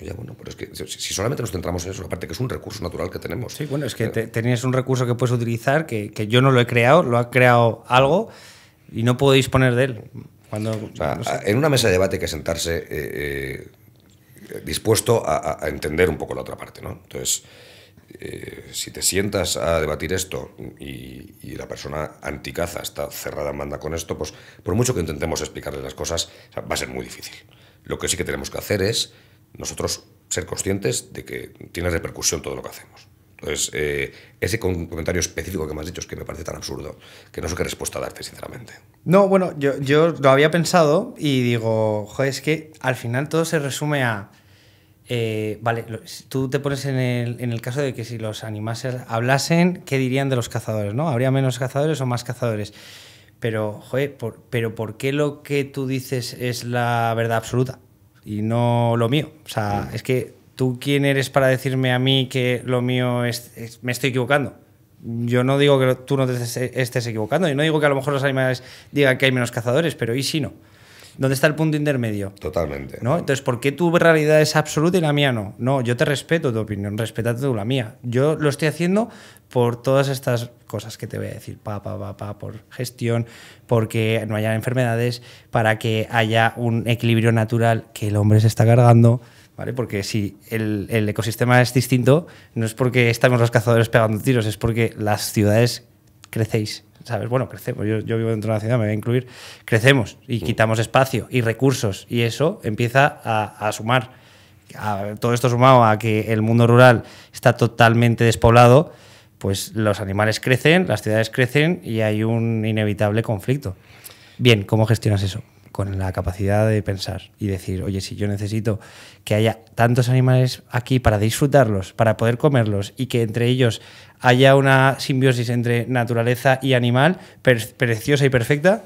S2: ya, bueno, pero es que si solamente nos centramos en eso, aparte que es un recurso natural que tenemos.
S1: Sí, bueno, es que tenías un recurso que puedes utilizar, que, que yo no lo he creado, lo ha creado algo y no puedo disponer de él. En
S2: una mesa de debate hay que sentarse eh, eh, dispuesto a, entender un poco la otra parte, ¿no? Entonces, eh, si te sientas a debatir esto y, la persona anticaza está cerrada en banda con esto, pues por mucho que intentemos explicarle las cosas, va a ser muy difícil. Lo que sí que tenemos que hacer es nosotros ser conscientes de que tiene repercusión todo lo que hacemos. Entonces, eh, ese comentario específico que me has dicho es que me parece tan absurdo que no sé qué respuesta darte, sinceramente.
S1: No, bueno, yo, lo había pensado y digo, joder, es que al final todo se resume a. Eh, vale, tú te pones en el, caso de que si los animales hablasen, ¿qué dirían de los cazadores? ¿no? ¿Habría menos cazadores o más cazadores? Pero, joder, por, pero ¿por qué lo que tú dices es la verdad absoluta y no lo mío? O sea, mm. es que ¿tú quién eres para decirme a mí que lo mío es, me estoy equivocando? Yo no digo que tú no te estés equivocando, y no digo que a lo mejor los animales digan que hay menos cazadores, pero ¿y si no? ¿Dónde está el punto intermedio? Totalmente. ¿No? Entonces, ¿por qué tu realidad es absoluta y la mía no? No, yo te respeto tu opinión, respétate tú la mía. Yo lo estoy haciendo por todas estas cosas que te voy a decir, pa, pa, pa, pa, por gestión, porque no haya enfermedades, para que haya un equilibrio natural que el hombre se está cargando. ¿vale? Porque si el, el, ecosistema es distinto, no es porque estamos los cazadores pegando tiros, es porque las ciudades crecéis, ¿sabes? Bueno, crecemos, yo, vivo dentro de una ciudad, me voy a incluir, crecemos y mm. quitamos espacio y recursos y eso empieza a, sumar. todo esto sumado a que el mundo rural está totalmente despoblado, pues los animales crecen, las ciudades crecen y hay un inevitable conflicto. Bien, ¿cómo gestionas eso? con la capacidad de pensar y decir, oye, si yo necesito que haya tantos animales aquí para disfrutarlos, para poder comerlos y que entre ellos haya una simbiosis entre naturaleza y animal preciosa y perfecta,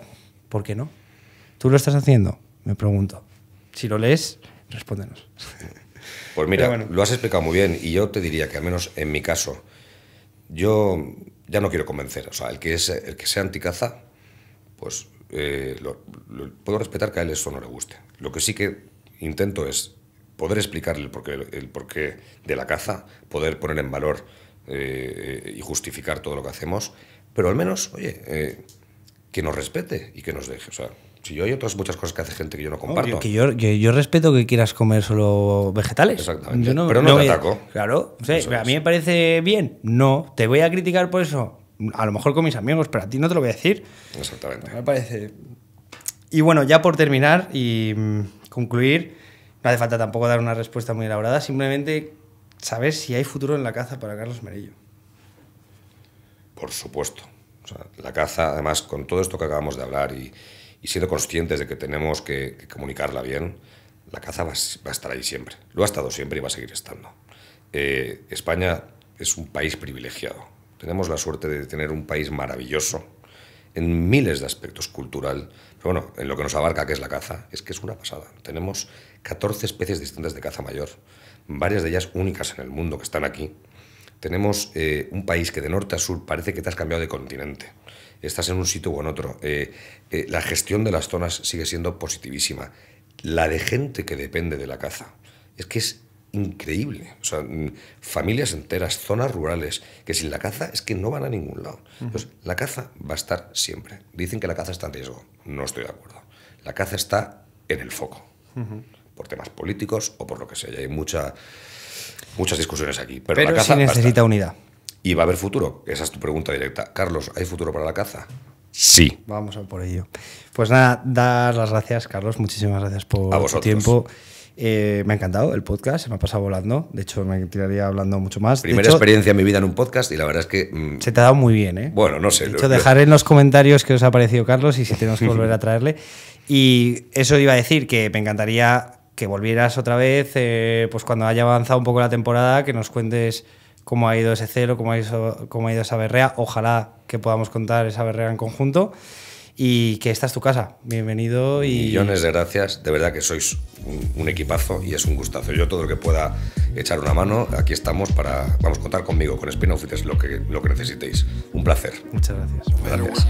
S1: ¿por qué no? ¿Tú lo estás haciendo? Me pregunto. Si lo lees, respóndenos.
S2: Pues mira, lo has explicado muy bien y yo te diría que al menos en mi caso, yo ya no quiero convencer. O sea, el que, es, el que sea anticaza, pues eh, lo, puedo respetar que a él eso no le guste. Lo que sí que intento es poder explicarle el porqué, el porqué de la caza, poder poner en valor eh, y justificar todo lo que hacemos, pero al menos, oye, eh, que nos respete y que nos deje. O sea, si yo hay otras muchas cosas que hace gente que yo no comparto. que
S1: yo, respeto que quieras comer solo vegetales. Exactamente. pero no, te ataco. Claro. O sea, a mí me parece bien. No. ¿Te voy a criticar por eso? a lo mejor con mis amigos, pero a ti no te lo voy a decir. Exactamente. Me parece. Y bueno, ya por terminar y mm, concluir, no hace falta tampoco dar una respuesta muy elaborada, simplemente saber si hay futuro en la caza para Carlos Merillo
S2: Por supuesto. la caza, además, con todo esto que acabamos de hablar y, siendo conscientes de que tenemos que, comunicarla bien, la caza va, a estar ahí siempre. Lo ha estado siempre y va a seguir estando. Eh, España es un país privilegiado tenemos la suerte de tener un país maravilloso en miles de aspectos cultural, pero bueno, en lo que nos abarca, que es la caza, es que es una pasada. Tenemos 14 especies distintas de caza mayor, varias de ellas únicas en el mundo que están aquí. Tenemos eh, un país que de norte a sur parece que te has cambiado de continente. Estás en un sitio o en otro. Eh, eh, la gestión de las zonas sigue siendo positivísima. La de gente que depende de la caza. Es que es increíble. O sea, mm, familias enteras, zonas rurales, que sin la caza es que no van a ningún lado. Entonces, la caza va a estar siempre. Dicen que la caza está en riesgo. No estoy de acuerdo. La caza está en el foco, por temas políticos o por lo que sea. hay mucha, muchas discusiones aquí. Pero, la caza necesita unidad. ¿Y va a haber futuro? Esa es tu pregunta directa. Carlos, ¿hay futuro para la caza? Sí. Vamos a
S1: por ello. Pues nada, dar las gracias, Carlos. Muchísimas gracias por tu tiempo. Eh, me ha encantado el podcast, se me ha pasado volando. De hecho, me tiraría hablando mucho más. Primera experiencia en mi vida en un podcast y la verdad es que. Mm, se te ha dado muy bien, ¿eh? Bueno, no sé. De hecho, dejaré en los comentarios qué os ha parecido, Carlos, y si tenemos que volver a traerle. Y eso iba a decir que me encantaría que volvieras otra vez, eh, pues cuando haya avanzado un poco la temporada, que nos cuentes cómo ha ido ese cero, cómo ha cómo ha ido esa berrea. Ojalá que podamos contar esa berrea en conjunto y que esta es tu casa. Bienvenido y... Millones
S2: de gracias, de verdad que sois un, equipazo y es un gustazo. Yo todo lo que pueda echar una mano, aquí estamos para, vamos, a contar conmigo, con Spin Offices, lo que, lo que necesitéis. Un placer. Muchas gracias.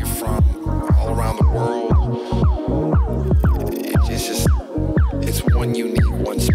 S1: gracias.